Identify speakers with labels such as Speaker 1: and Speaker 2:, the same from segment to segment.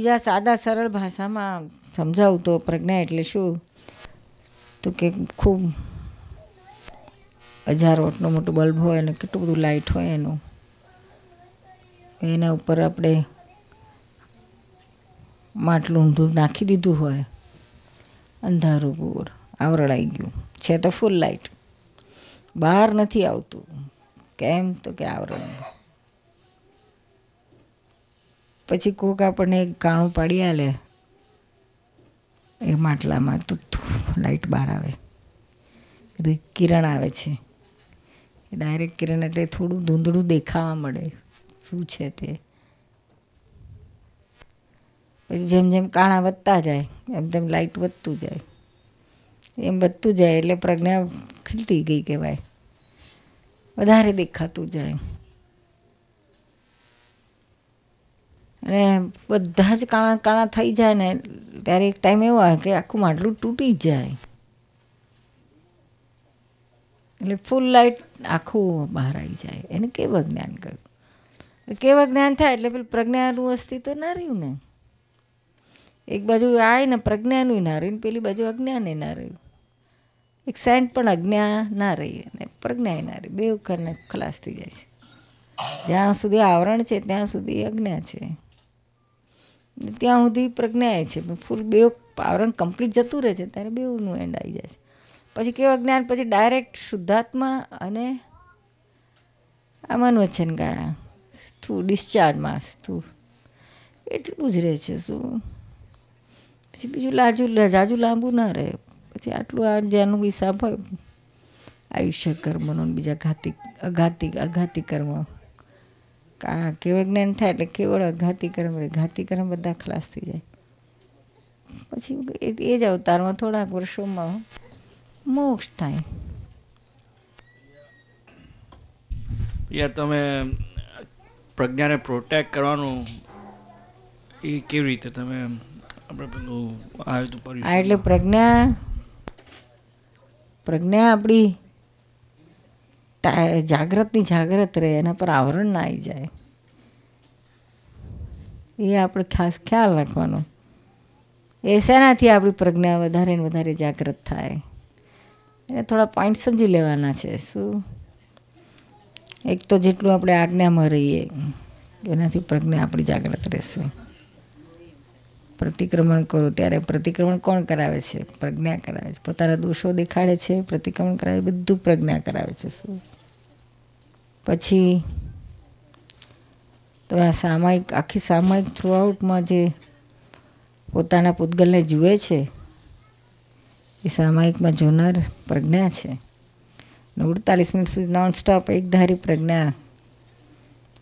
Speaker 1: બીજા સાદા સરળ ભાષામાં સમજાવું તો પ્રજ્ઞા એટલે શું તો કે ખૂબ હજાર વોટનું મોટો બલ્બ હોય અને કેટલું બધું લાઇટ હોય એનું એના ઉપર આપણે માટલું ઊંધું નાખી દીધું હોય અંધારું પૂર આવરણાઈ ગયું છે તો ફૂલ લાઇટ બહાર નથી આવતું કેમ તો કે આવરણ પછી કોક આપણને કાણું પાડી આલે એ માટલામાં તો લાઇટ બહાર આવે કિરણ આવે છે ડાયરેક્ટ કિરણ એટલે થોડું ધૂંધળું દેખાવા મળે શું છે તે પછી જેમ જેમ કાણા વધતા જાય એમ તેમ લાઇટ વધતું જાય એમ વધતું જાય એટલે પ્રજ્ઞા ખીલતી ગઈ કહેવાય વધારે દેખાતું જાય અને બધા જ કાણા કાણા થઈ જાય ને ત્યારે એક ટાઈમ એવો આવે કે આખું માટલું તૂટી જાય એટલે ફૂલ લાઇટ આખું બહાર આવી જાય એને કેવા જ્ઞાન કર્યું કેવા જ્ઞાન થાય એટલે પેલું પ્રજ્ઞાનું અસ્તિત્વ ના રહ્યું ને એક બાજુ આય ને પ્રજ્ઞાનું ના રહ્યું પેલી બાજુ અજ્ઞાને ના રહ્યું એક સેન્ટ પણ અજ્ઞા ના રહી અને પ્રજ્ઞાએ ના રહી બે કરીને ખલાસ થઈ જાય છે જ્યાં સુધી આવરણ છે ત્યાં સુધી અજ્ઞા છે ત્યાં સુધી પ્રજ્ઞાએ છે પણ ફૂલ બે આવરણ કમ્પ્લીટ જતું રહે છે ત્યારે બેવનું એન્ડ આવી જાય છે પછી કેવા જ્ઞાન પછી ડાયરેક્ટ શુદ્ધાત્મા અને આમાંનું વચન ગયા સ્થૂળ ડિસ્ચાર્જમાં સ્થૂળ એટલું જ રહે છે શું પછી બીજું લાજુ જાજુ લાંબુ ના રહે પછી આટલું આ જેનું હિસાબ હોય આયુષ્ય કર્મનો બીજા ઘાતિક અઘાતિક અઘાતી કર્મ કેવળ જ્ઞાન થાય એટલે કેવળ અઘાતી કર્મ રહે ઘાતી બધા ખલાસ થઈ જાય પછી એ જ અવતારમાં થોડાક વર્ષોમાં મોક્ષ થાય
Speaker 2: યા તમે પ્રજ્ઞાને પ્રોટેક્ટ કરવાનું એ કેવી રીતે તમે આપણે એટલે
Speaker 1: પ્રજ્ઞા પ્રજ્ઞા આપણી જાગ્રતની જાગ્રત રહે એના પર આવરણ ના આવી જાય એ આપણે ખાસ ખ્યાલ રાખવાનો એ શેનાથી આપણી પ્રજ્ઞા વધારે ને વધારે જાગ્રત થાય એને થોડા પોઈન્ટ સમજી લેવાના છે શું એક તો જેટલું આપણે આજ્ઞામાં રહીએ એનાથી પ્રજ્ઞા આપણી જાગ્રત રહેશે પ્રતિક્રમણ કરું ત્યારે પ્રતિક્રમણ કોણ કરાવે છે પ્રજ્ઞા કરાવે છે પોતાના દોષો દેખાડે છે પ્રતિક્રમણ કરાવે બધું પ્રજ્ઞા કરાવે છે શું પછી તમે આ સામાયિક આખી સામાયિક થ્રુઆઉટમાં જે પોતાના પૂતગલને જુએ છે એ સામાયિકમાં જોનાર પ્રજ્ઞા છે અને અડતાલીસ મિનિટ સુધી નોન નોનસ્ટોપ એકધારી પ્રજ્ઞા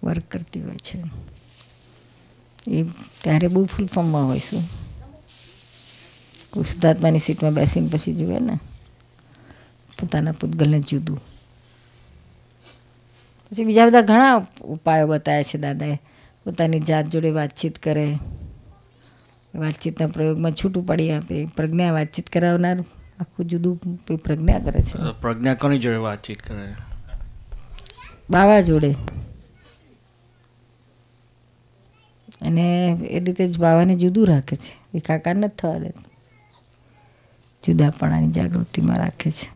Speaker 1: વર્ક કરતી હોય છે એ ત્યારે બહુ ફૂલ ફોર્મમાં હોઈશું શુદ્ધાત્માની સીટમાં બેસીને પછી જુએ ને પોતાના પૂતગલને જુદું પછી બીજા બધા ઘણા ઉપાયો બતાવ્યા છે દાદાએ પોતાની જાત જોડે વાતચીત કરે વાતચીતના પ્રયોગમાં છૂટું પડી આપે પ્રજ્ઞા વાતચીત કરાવનાર આખું જુદું પ્રજ્ઞા કરે છે
Speaker 2: પ્રજ્ઞા કોની જોડે વાતચીત કરે
Speaker 1: બાવા જોડે અને એ રીતે જ બાવાને જુદું રાખે છે એ વિકાકાર નથી થવા દેતું જુદાપણાની જાગૃતિમાં રાખે છે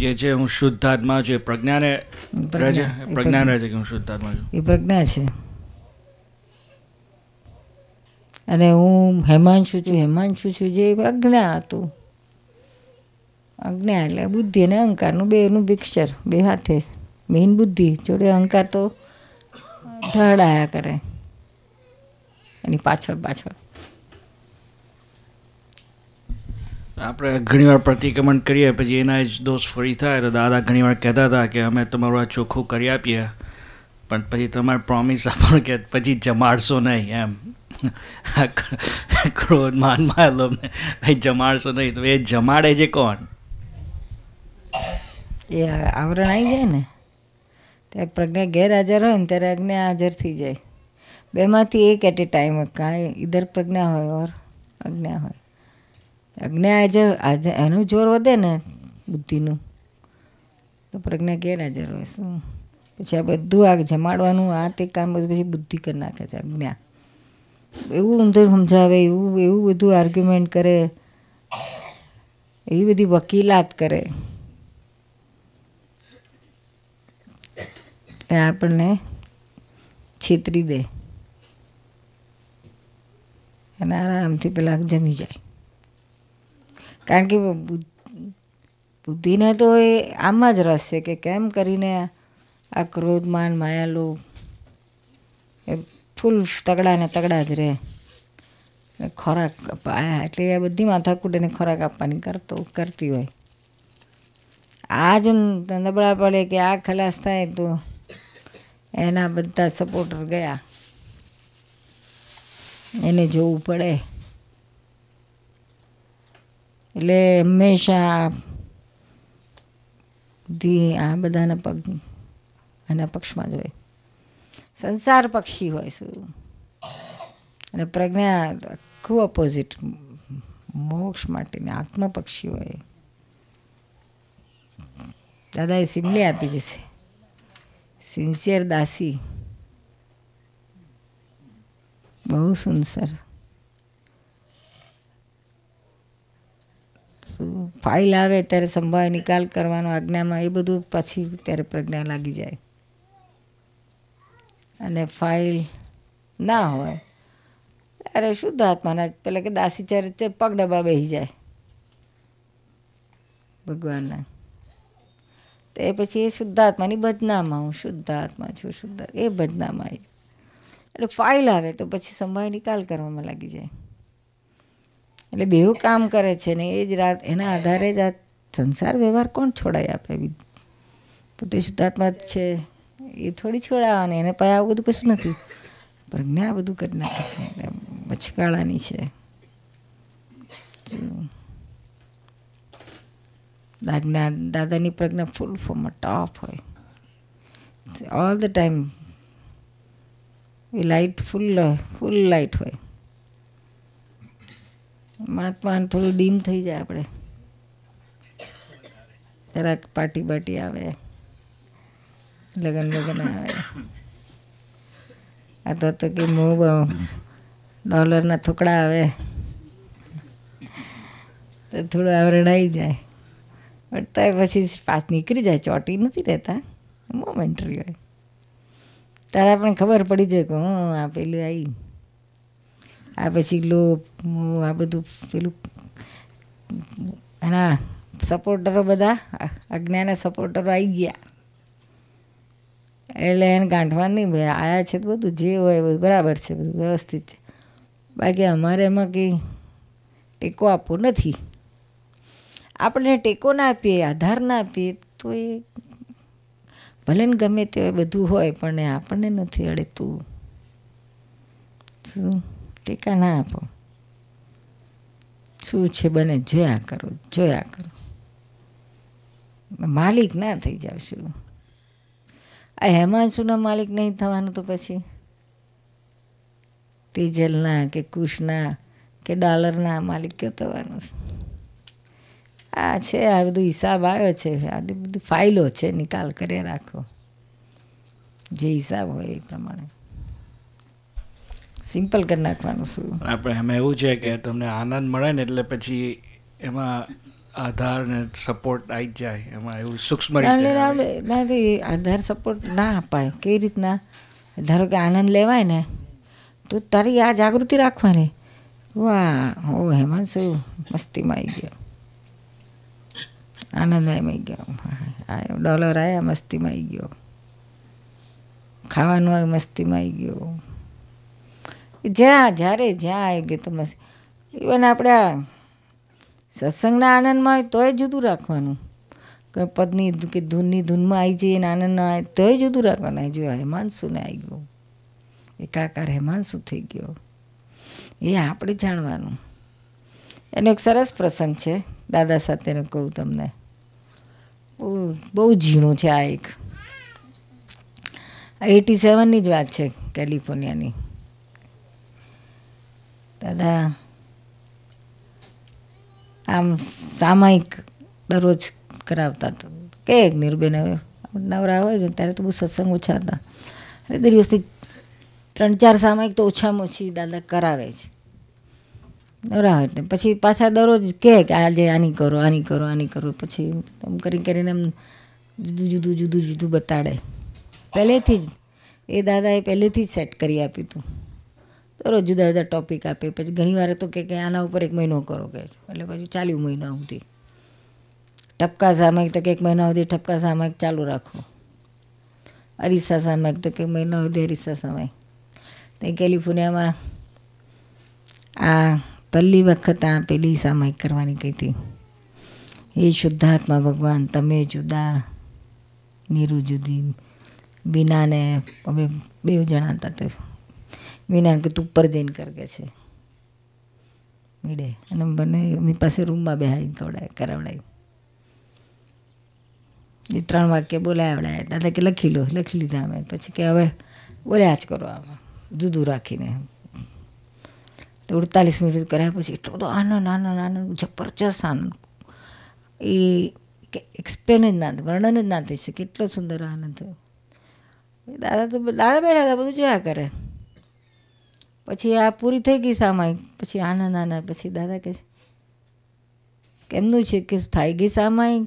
Speaker 2: જે છે હું શુદ્ધાત્મા છું એ પ્રજ્ઞાને રહે છે પ્રજ્ઞાન રહે કે હું શુદ્ધ છું
Speaker 1: એ પ્રજ્ઞા છે અને હું હેમાંશુ છું હેમાંશુ છું જે અજ્ઞા હતું અજ્ઞા એટલે બુદ્ધિ અને અહંકારનું બેનું મિક્સર બે હાથે મેઇન બુદ્ધિ જોડે અહંકાર તો ધડાયા કરે એની પાછળ પાછળ
Speaker 2: આપણે ઘણીવાર પ્રતિક્રમણ કરીએ પછી એના જ દોષ ફરી થાય તો દાદા ઘણીવાર કહેતા હતા કે અમે તમારું આ ચોખ્ખું કરી આપીએ પણ પછી તમારે પ્રોમિસ આપો કે પછી જમાડશો નહીં એમ ક્રોધ માન માન લોભને જમાડશો નહીં તો એ જમાડે છે કોણ
Speaker 1: એ આવરણ આવી જાય ને ત્યારે પ્રજ્ઞા ગેરહાજર હોય ને ત્યારે અજ્ઞા હાજર થઈ જાય બેમાંથી એક એટ એ ટાઈમ કાંઈ ઈધર પ્રજ્ઞા હોય ઓર અજ્ઞા હોય અજ્ઞા હાજર એનું જોર વધે ને બુદ્ધિનું તો પ્રજ્ઞા ગેરહાજર હોય શું પછી આ બધું આ જમાડવાનું આ તે કામ બધું પછી બુદ્ધિ કરી નાખે છે અજ્ઞા એવું ઉંદર સમજાવે એવું એવું બધું આર્ગ્યુમેન્ટ કરે એવી બધી વકીલાત કરે એટલે આપણને છેતરી દે અને આરામથી પેલા જમી જાય કારણ કે બુદ્ધિને તો એ આમાં જ રસ છે કે કેમ કરીને આ ક્રોધમાન માયાલો એ ફૂલ તગડા ને તગડા જ રહે ખોરાક અપાયા એટલે આ બધી માથાકૂટ એને ખોરાક આપવાની કરતો કરતી હોય આ જો નબળા પડે કે આ ખલાસ થાય તો એના બધા સપોર્ટર ગયા એને જોવું પડે એટલે હંમેશા બુદ્ધિ આ બધાના પગ આના પક્ષમાં જ હોય સંસાર પક્ષી હોય શું અને પ્રજ્ઞા આખું ઓપોઝિટ મોક્ષ માટેની આત્મપક્ષી હોય દાદાએ સિમલી આપી જશે સિન્સિયર દાસી બહુ સુંદર ફાઇલ આવે ત્યારે સંભાવ નિકાલ કરવાનો આજ્ઞામાં એ બધું પછી ત્યારે પ્રજ્ઞા લાગી જાય અને ફાઇલ ના હોય ત્યારે શુદ્ધ આત્માના પેલા કે દાસી ચરિત્ર પગ ડબ્બા બેસી જાય ભગવાનના તો એ પછી એ શુદ્ધાત્માની બદનામા હું શુદ્ધાત્મા છું શુદ્ધ એ ભજનામાં આવી એટલે ફાઇલ આવે તો પછી સંભાળ નિકાલ કરવામાં લાગી જાય એટલે બેઉ કામ કરે છે ને એ જ રાત એના આધારે જ આ સંસાર વ્યવહાર કોણ છોડાઈ આપે પોતે શુદ્ધાત્મા જ છે એ થોડી છોડાવવાની એને પાસે આવું બધું કશું નથી પ્રજ્ઞા બધું કરી નાખે છે એટલે વચગાળાની છે આજ્ઞા દાદાની પ્રજ્ઞા ફૂલ ફોર્મમાં ટોપ હોય ઓલ ધ ટાઈમ એ લાઇટ ફૂલ ફૂલ લાઇટ હોય માટમાં થોડું ડીમ થઈ જાય આપણે જરાક પાર્ટી બાટી આવે લગન લગ્ન આવે આ તો તો કે મોં ડોલરના થોકડા આવે તો થોડું આવરડાઈ જાય બટ તો પછી પાસ નીકળી જાય ચોટી નથી રહેતા મોમેન્ટરી હોય ત્યારે પણ ખબર પડી જાય કે હું આ પેલું આવી આ પછી લોપ આ બધું પેલું એના સપોર્ટરો બધા અજ્ઞાના સપોર્ટરો આવી ગયા એટલે એને ગાંઠવા નહીં ભાઈ આયા છે તો બધું જે હોય બધું બરાબર છે બધું વ્યવસ્થિત છે બાકી અમારે એમાં કંઈ ટેકો આપવો નથી આપણે ટેકો ના આપીએ આધાર ના આપીએ તો એ ભલે ને ગમે તે હોય બધું હોય પણ એ આપણને નથી અડેતું શું ટેકા ના આપો શું છે બને જોયા કરો જોયા કરો માલિક ના થઈ જાવ શું આ હેમાંશુના માલિક નહીં થવાનું તો પછી તેજલના કે કુશના કે ડોલરના માલિક કયો થવાનું છે આ છે આ બધું હિસાબ આવ્યો છે આ બધી ફાઇલો છે નિકાલ કરી રાખો જે હિસાબ હોય એ પ્રમાણે સિમ્પલ કરી નાખવાનું શું
Speaker 2: આપણે એમાં એવું છે કે તમને આનંદ મળે ને એટલે પછી એમાં આધાર ને સપોર્ટ આવી જાય એમાં એવું સૂક્ષ્મ
Speaker 1: ના આધાર સપોર્ટ ના અપાય કેવી રીતના ધારો કે આનંદ લેવાય ને તો તારી આ જાગૃતિ રાખવાની વાહ હો હેમાન શું મસ્તીમાં આવી ગયો આનંદ આવી ગયો આવ્યો ડોલર આવ્યા મસ્તીમાં આવી ગયો ખાવાનું આવ્યું મસ્તીમાં આવી ગયો જ્યાં જ્યારે જ્યાં આવી ગયો તો મસ્ત ઇવન આપણે સત્સંગના આનંદમાં આવે તોય જુદું રાખવાનું કે પત્ની કે ધૂનની ધૂનમાં આવી જઈએ ને આનંદમાં આવે તોય જુદું રાખવાનું જો હેમાંશુને આવી ગયો એકાકાર હેમાંશુ થઈ ગયો એ આપણે જાણવાનું એનો એક સરસ પ્રસંગ છે દાદા સાથેનો કહું તમને બહુ ઝીણું છે આ એક એટી સેવનની જ વાત છે કેલિફોર્નિયાની દાદા આમ સામાયિક દરરોજ કરાવતા હતા કે એક નિર્બેન નવરા હોય ને ત્યારે તો બહુ સત્સંગ ઓછા હતા એટલે દિવસથી ત્રણ ચાર સામાયિક તો ઓછામાં ઓછી દાદા કરાવે છે રાહત પછી પાછા દરરોજ કહે કે આજે આની કરો આની કરો આની કરો પછી એમ કરી કરીને એમ જુદું જુદું જુદું જુદું બતાડે પહેલેથી જ એ દાદાએ પહેલેથી જ સેટ કરી આપ્યું હતું દરરોજ જુદા જુદા ટોપિક આપે પછી ઘણી વાર તો કે આના ઉપર એક મહિનો કરો કે એટલે પછી ચાલ્યું મહિના સુધી ટપકા સામે તો કે એક મહિના સુધી ટપકા સામે ચાલુ રાખો અરીસા સામે તો કે મહિના સુધી અરીસા સામે ત્યાં કેલિફોર્નિયામાં આ પહેલી વખત આ પેલી સામાયિક કરવાની કહી કહીતી એ શુદ્ધાત્મા ભગવાન તમે જુદા નીરુ જુદી બીનાને અમે બે જણાતા તે બીનાને કે તું ઉપર જઈને કરગે છે મીડે અને મને એમની પાસે રૂમમાં બેહાડીને ખવડાય કરાવડાય એ ત્રણ વાક્ય બોલાવડાય દાદા કે લખી લો લખી લીધા અમે પછી કે હવે બોલ્યા જ કરો આમાં જુદું રાખીને અડતાલીસ મિનિટ કર્યા પછી એટલો બધો આનંદ આનંદ આનંદ જબરજસ્ત આનંદ એ એક્સપ્લેન જ ના વર્ણન જ ના થઈ શકે એટલો સુંદર આનંદ થયો દાદા તો દાદા બેઠા હતા બધું જોયા કરે પછી આ પૂરી થઈ ગઈ સામાયિક પછી આનંદ આનંદ પછી દાદા કહે કેમનું છે કે થઈ ગઈ સામાયિક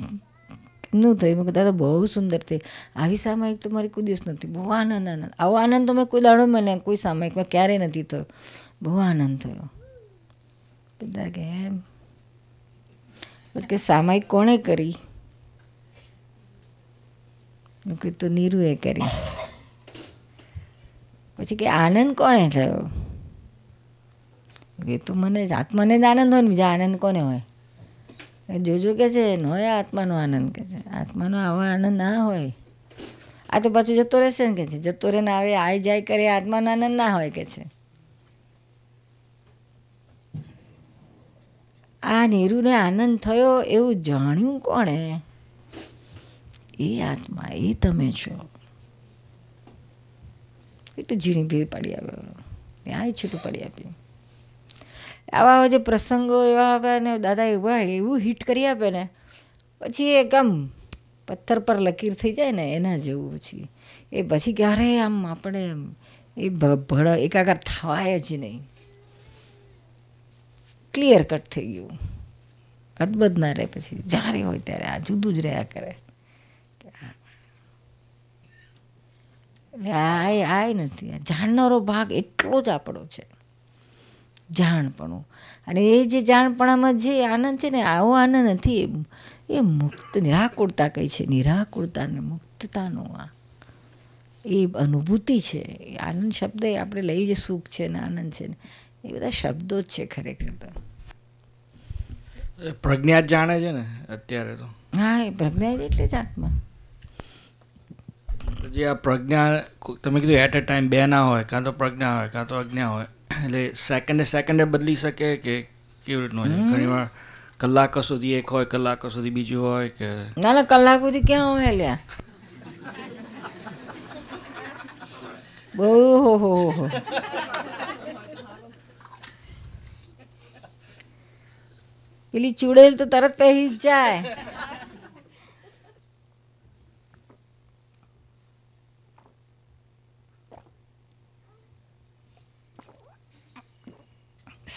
Speaker 1: કેમનું થયું મેં દાદા બહુ સુંદર થઈ આવી સામાયિક તો મારી કોઈ દિવસ નથી બહુ આનંદ આનંદ આવો આનંદ તો મેં કોઈ દાડો મને કોઈ સામાયિકમાં ક્યારેય નથી થયો બહુ આનંદ થયો બધા કે એમ કે સામાયિક કોણે કરી કીધું તો નીરુએ કરી પછી કે આનંદ કોણે થયો એ તો મને આત્માને જ આનંદ હોય ને બીજા આનંદ કોને હોય એ જોજો કે છે ન હોય આત્માનો આનંદ કે છે આત્માનો આવો આનંદ ના હોય આ તો પછી જતો રહેશે ને કે છે જતો રહે ને આવે આઈ જાય કરે આત્માનો આનંદ ના હોય કે છે આ નીરુને આનંદ થયો એવું જાણ્યું કોણે એ આત્મા એ તમે છો કેટલું ઝીણી ભીડ પડી આવ્યો ત્યાં છૂટું પડી આપ્યું આવા જે પ્રસંગો એવા આવે ને દાદા એવા એવું હિટ કરી આપે ને પછી એ આમ પથ્થર પર લકીર થઈ જાય ને એના જેવું પછી એ પછી ક્યારેય આમ આપણે એમ એ ભળ એકાકાર થવાય જ નહીં ક્લિયર કટ થઈ ગયું અદબદ ના રહે પછી જ્યારે હોય ત્યારે આ જુદું જ રહ્યા કરે આય આય નથી જાણનારો ભાગ એટલો જ આપણો છે જાણપણું અને એ જે જાણપણામાં જે આનંદ છે ને આવો આનંદ નથી એ મુક્ત નિરાકુળતા કહી છે નિરાકુળતા અને મુક્તતાનો આ એ અનુભૂતિ છે આનંદ શબ્દ એ આપણે લઈ જે સુખ છે ને આનંદ છે ને એ બધા શબ્દો જ છે ખરેખર તો
Speaker 2: પ્રજ્ઞા જાણે છે ને અત્યારે તો
Speaker 1: હા એ પ્રજ્ઞા એટલે જ આત્મા
Speaker 2: પછી આ પ્રજ્ઞા તમે કીધું એટ અ ટાઈમ બે ના હોય કાં તો પ્રજ્ઞા હોય કાં તો અજ્ઞા હોય એટલે સેકન્ડે સેકન્ડે બદલી શકે કે કેવી રીતનું હોય ઘણી વાર કલાકો સુધી એક હોય કલાકો સુધી બીજું હોય કે
Speaker 1: ના ના કલાક સુધી ક્યાં હોય લ્યા બહુ હો હો હો પેલી ચૂડેલ તો તરત પહેરી જાય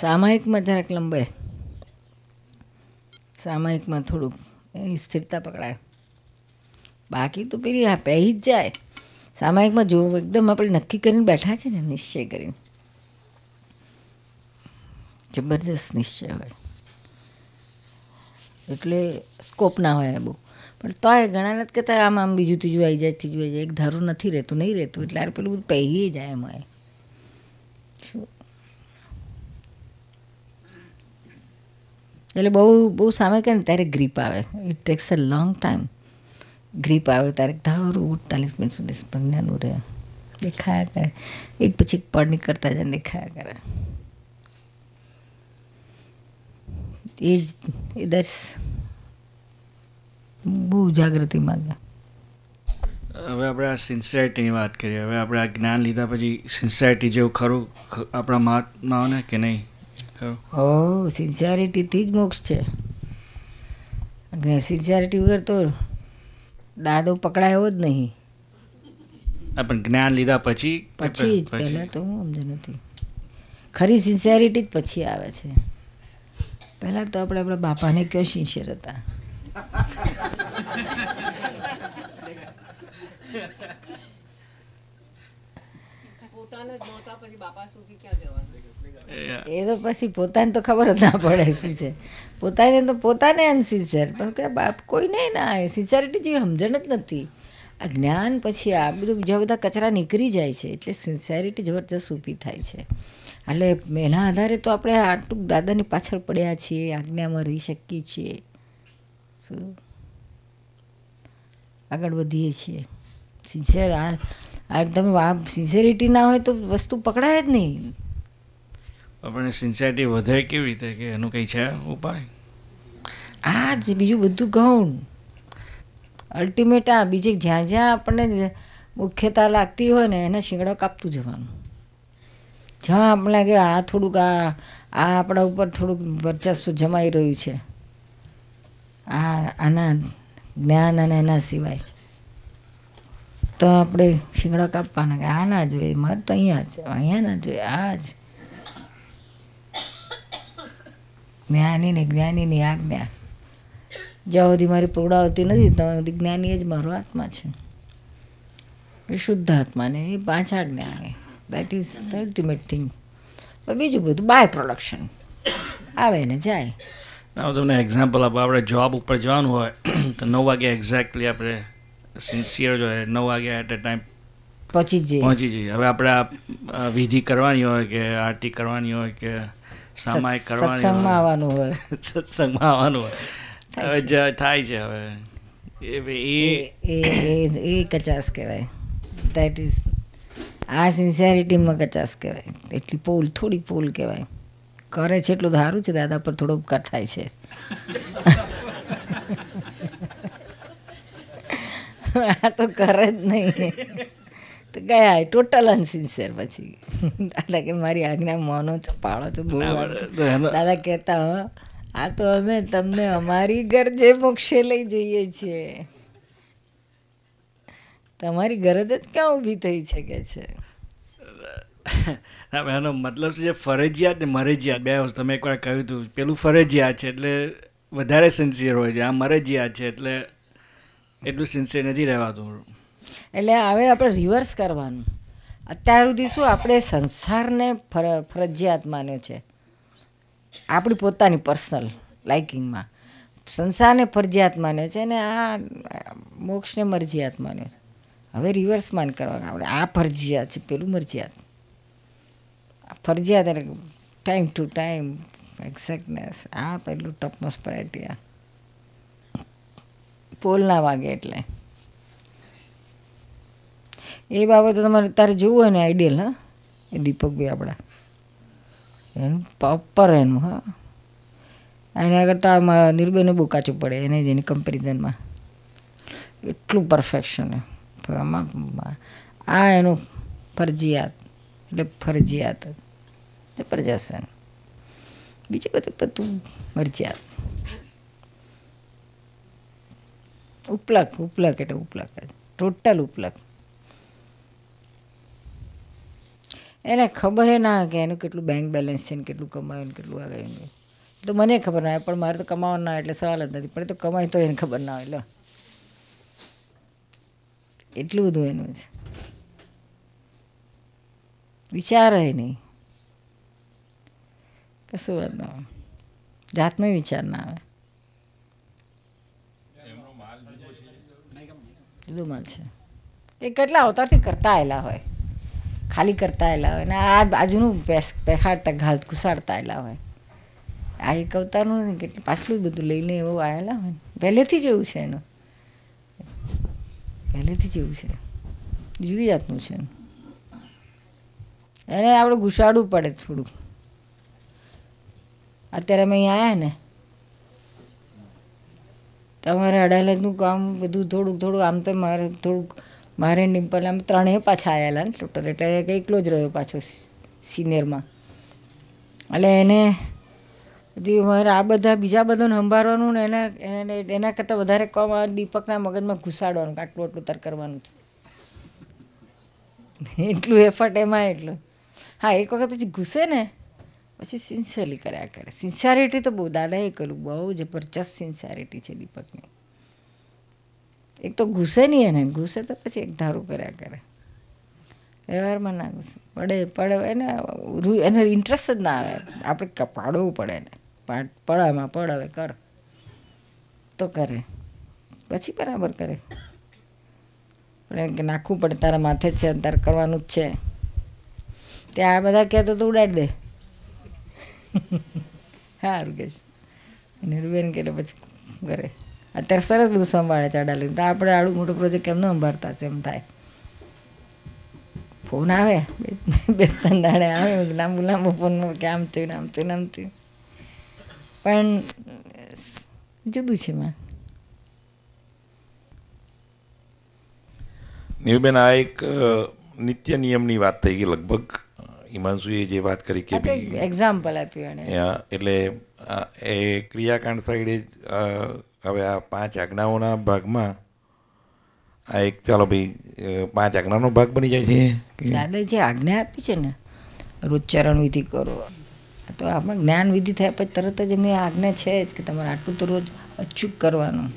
Speaker 1: સામાયિકમાં જરાક લંબાય સામાયિકમાં થોડુંક એની સ્થિરતા પકડાય બાકી તો પેલી હા પહેરી જ જાય સામાયિકમાં જો એકદમ આપણે નક્કી કરીને બેઠા છે ને નિશ્ચય કરીને જબરજસ્ત નિશ્ચય હોય એટલે સ્કોપ ના હોય બહુ પણ તોય ઘણા નથી કહેતા આમ આમ બીજું ત્રીજું આવી જાય ત્રીજું આવી જાય એક ધારું નથી રહેતું નહીં રહેતું એટલે આ પેલું બધું પહેરી જાય એમાં એટલે બહુ બહુ સામે કહે ને ત્યારે ગ્રીપ આવે it takes a long time grip આવે ત્યારે ધારું ઉડતાલીસ મિનિટ સુધી સ્પર્ધાનું રહે દેખાયા કરે એક પછી એક પડ નીકળતા જાય દેખાયા કરે એ જ એ દસ બહુ જાગૃતિ માગે
Speaker 2: હવે આપણે આ સિન્સિયરિટીની વાત કરીએ હવે આપણે આ જ્ઞાન લીધા પછી સિન્સિયરિટી જેવું ખરું આપણા મહાત્માઓને કે નહીં ખરું
Speaker 1: ઓ સિન્સિયરિટીથી જ મોક્ષ છે અને સિન્સિયરિટી વગર તો દાદો પકડાયો જ નહીં
Speaker 2: પણ જ્ઞાન લીધા પછી પછી જ પહેલાં
Speaker 1: તો હું સમજ નથી ખરી સિન્સિયરિટી જ પછી આવે છે પહેલા તો આપણે આપણા બાપાને કયો શિષ્ય હતા એ તો પછી પોતાને તો ખબર જ ના પડે શું છે પોતાને તો પોતાને અનસિન્સિયર પણ કે બાપ કોઈને ના સિન્સિયરિટી જે સમજણ જ નથી આ જ્ઞાન પછી આ બધું બીજા બધા કચરા નીકળી જાય છે એટલે સિન્સિયરિટી જબરજસ્ત ઊભી થાય છે એટલે એના આધારે તો આપણે આટલું દાદાની પાછળ પડ્યા છીએ આજ્ઞામાં રહી શકીએ છીએ શું આગળ વધીએ છીએ સિન્સિયર આ તમે આ સિન્સિયરિટી ના હોય તો વસ્તુ પકડાય જ નહીં
Speaker 2: આપણે સિન્સિયરિટી વધે કેવી રીતે કે એનું કંઈ છે ઉપાય
Speaker 1: આ જ બીજું બધું ગૌણ અલ્ટિમેટ આ બીજે જ્યાં જ્યાં આપણને મુખ્યતા લાગતી હોય ને એને શીંગડો કાપતું જવાનું જ્યાં આપણે કે આ થોડુંક આ આ આપણા ઉપર થોડુંક વર્ચસ્વ જમાઈ રહ્યું છે આ આના જ્ઞાન અને એના સિવાય તો આપણે શીંગડા કાપવાના કે આ ના જોઈએ મારે તો અહીંયા જ અહીંયા ના જોઈએ આ જ જ્ઞાની ને જ્ઞાની આ જ્ઞાન જ્યાં સુધી મારી પૂર્ણાવતી નથી ત્યાં સુધી જ્ઞાની જ મારો આત્મા છે એ શુદ્ધ આત્માને એ પાછા જ્ઞાની that is the ultimate thing બીજું બધું બાય પ્રોડક્શન આવે ને
Speaker 2: જાય હું તમને એક્ઝામ્પલ આપો આપણે જોબ ઉપર જવાનું હોય તો નવ વાગે એક્ઝેક્ટલી આપણે સિન્સિયર જોઈએ નવ વાગે એટ એ ટાઈમ
Speaker 1: પહોંચી જઈએ પહોંચી
Speaker 2: જઈએ હવે આપણે આ વિધિ કરવાની હોય કે આરતી કરવાની હોય કે સામાયિક કરવાની સત્સંગમાં આવવાનું હોય સત્સંગમાં આવવાનું હોય હવે થાય છે હવે એ
Speaker 1: એ એ કચાસ કહેવાય દેટ ઇઝ આ સિન્સિયરિટીમાં કચાસ કહેવાય એટલી પોલ થોડી પોલ કહેવાય કરે છે એટલું ધારું છે દાદા પર થોડો ઉપકાર થાય છે આ તો કરે જ નહીં તો ગયા ટોટલ અનસિન્સિયર પછી દાદા કે મારી આજ્ઞા મોનો છો પાળો છો બહુ દાદા કહેતા હો આ તો અમે તમને અમારી ઘર જે મોક્ષે લઈ જઈએ છીએ તમારી ગરજ જ ક્યાં ઊભી થઈ છે કે છે
Speaker 2: એનો મતલબ છે જે ફરજિયાત ને મરજિયાત બે વસ્તુ તમે એકવાર કહ્યું હતું પેલું ફરજિયાત છે એટલે વધારે સિન્સિયર હોય છે આ મરજિયાત છે એટલે એટલું સિન્સિયર નથી રહેવાતું
Speaker 1: એટલે હવે આપણે રિવર્સ કરવાનું અત્યાર સુધી શું આપણે સંસારને ફર ફરજિયાત માન્યો છે આપણી પોતાની પર્સનલ લાઇકિંગમાં સંસારને ફરજિયાત માન્યો છે અને આ મોક્ષને મરજિયાત માન્યો છે હવે રિવર્સ રિવર્સમાં કરવાનું આપણે આ ફરજિયાત છે પેલું મરજિયાત આ ફરજિયાત એટલે ટાઈમ ટુ ટાઈમ એક્ઝેક્ટનેસ આ પેલું ટોપમોસ્ટ પ્રાયોરિટી પોલ ના વાગે એટલે એ બાબતે તમારે તારે જોવું હોય ને આઈડિયલ હા એ દીપકભાઈ આપણા એનું પ્રોપર એનું હા એના કરતાં નિર્ભયને બહુ કાચું પડે એને જ એની કમ્પેરિઝનમાં એટલું પરફેક્શન એ આ એનું ફરજિયાત એટલે ફરજિયાત એટલે પ્રજાસન બીજું બધું બધું ફરજિયાત ઉપલક ઉપલક એટલે ઉપલક ટોટલ ઉપલક એને ખબર એ ના કે એનું કેટલું બેંક બેલેન્સ છે ને કેટલું કમાયું ને કેટલું આગળ તો મને ખબર ના પણ મારે તો કમાવાનું એટલે સવાલ જ નથી પણ તો કમાય તો એને ખબર ના હોય એટલે એટલું બધું એનું છે વિચારે નહીં કશું વાત ના જાતનો વિચાર ના આવે જુદો માલ છે એ કેટલા અવતારથી કરતા આવેલા હોય ખાલી કરતા આવેલા હોય ને આ બાજુનું પહેહાડતા ઘાલ ઘુસાડતા આવેલા હોય આ એક અવતારનું કેટલું પાછલું જ બધું લઈને એવું આવેલા હોય પહેલેથી જ એવું છે એનું પહેલેથી જ એવું છે જુદી જાતનું છે એને આપણે ઘુસાડવું પડે થોડુંક અત્યારે અમે અહીંયા આવ્યા ને તમારે અડાલજનું કામ બધું થોડુંક થોડુંક આમ તો મારે થોડુંક મારે ડિમ્પલ આમ ત્રણેય પાછા આવેલા ને ટોટલ એટલે એકલો જ રહ્યો પાછો સિનિયરમાં એટલે એને એટલે મારે આ બધા બીજા બધાને સંભાળવાનું ને એના એના કરતાં વધારે કોમ દીપકના મગજમાં ઘુસાડવાનું આટલું આટલું તર કરવાનું એટલું એફર્ટ એમાં એટલું હા એક વખત પછી ઘૂસે ને પછી સિન્સિયરલી કર્યા કરે સિન્સિયરિટી તો બહુ દાદાએ કર્યું બહુ જબરજસ્ત સિન્સિયરિટી છે દીપકની એક તો ઘૂસે નહીં એને ઘૂસે તો પછી એક ધારું કર્યા કરે વ્યવહારમાં ના ઘૂસે પડે પડે એને એને ઇન્ટરેસ્ટ જ ના આવે આપણે પાડવું પડે એને પાઠ પડામાં પડ હવે કર તો કરે પછી બરાબર કરે પણ કે નાખવું પડે તારા માથે જ છે તારે કરવાનું જ છે ત્યાં આ બધા કહેતો તો ઉડાડી દે સારું કે છે અને બેન કે પછી કરે અત્યારે સરસ બધું સંભાળે ચાડા લઈને તો આપણે આડું મોટો પ્રોજેક્ટ કેમ ન સંભાળતા છે એમ થાય ફોન આવે બે ત્રણ દાડે આવે લાંબુ લાંબુ ફોનમાં કે આમ થયું આમ થયું આમ થયું પણ જુદું છે માં
Speaker 3: નીરુબેન આ એક નિત્ય નિયમની વાત થઈ ગઈ લગભગ હિમાંશુએ જે વાત કરી કે એક્ઝામ્પલ આપ્યું એટલે એ ક્રિયાકાંડ સાઈડે હવે આ પાંચ આજ્ઞાઓના ભાગમાં આ એક ચાલો ભાઈ પાંચ આજ્ઞાનો ભાગ બની જાય
Speaker 1: છે દાદા જે આજ્ઞા આપી છે ને રોજ ચરણ વિધિ કરો તો આપણે જ્ઞાન વિધિ થયા પછી તરત જ એમની આજ્ઞા છે જ કે તમારે આટલું તો રોજ અચૂક કરવાનું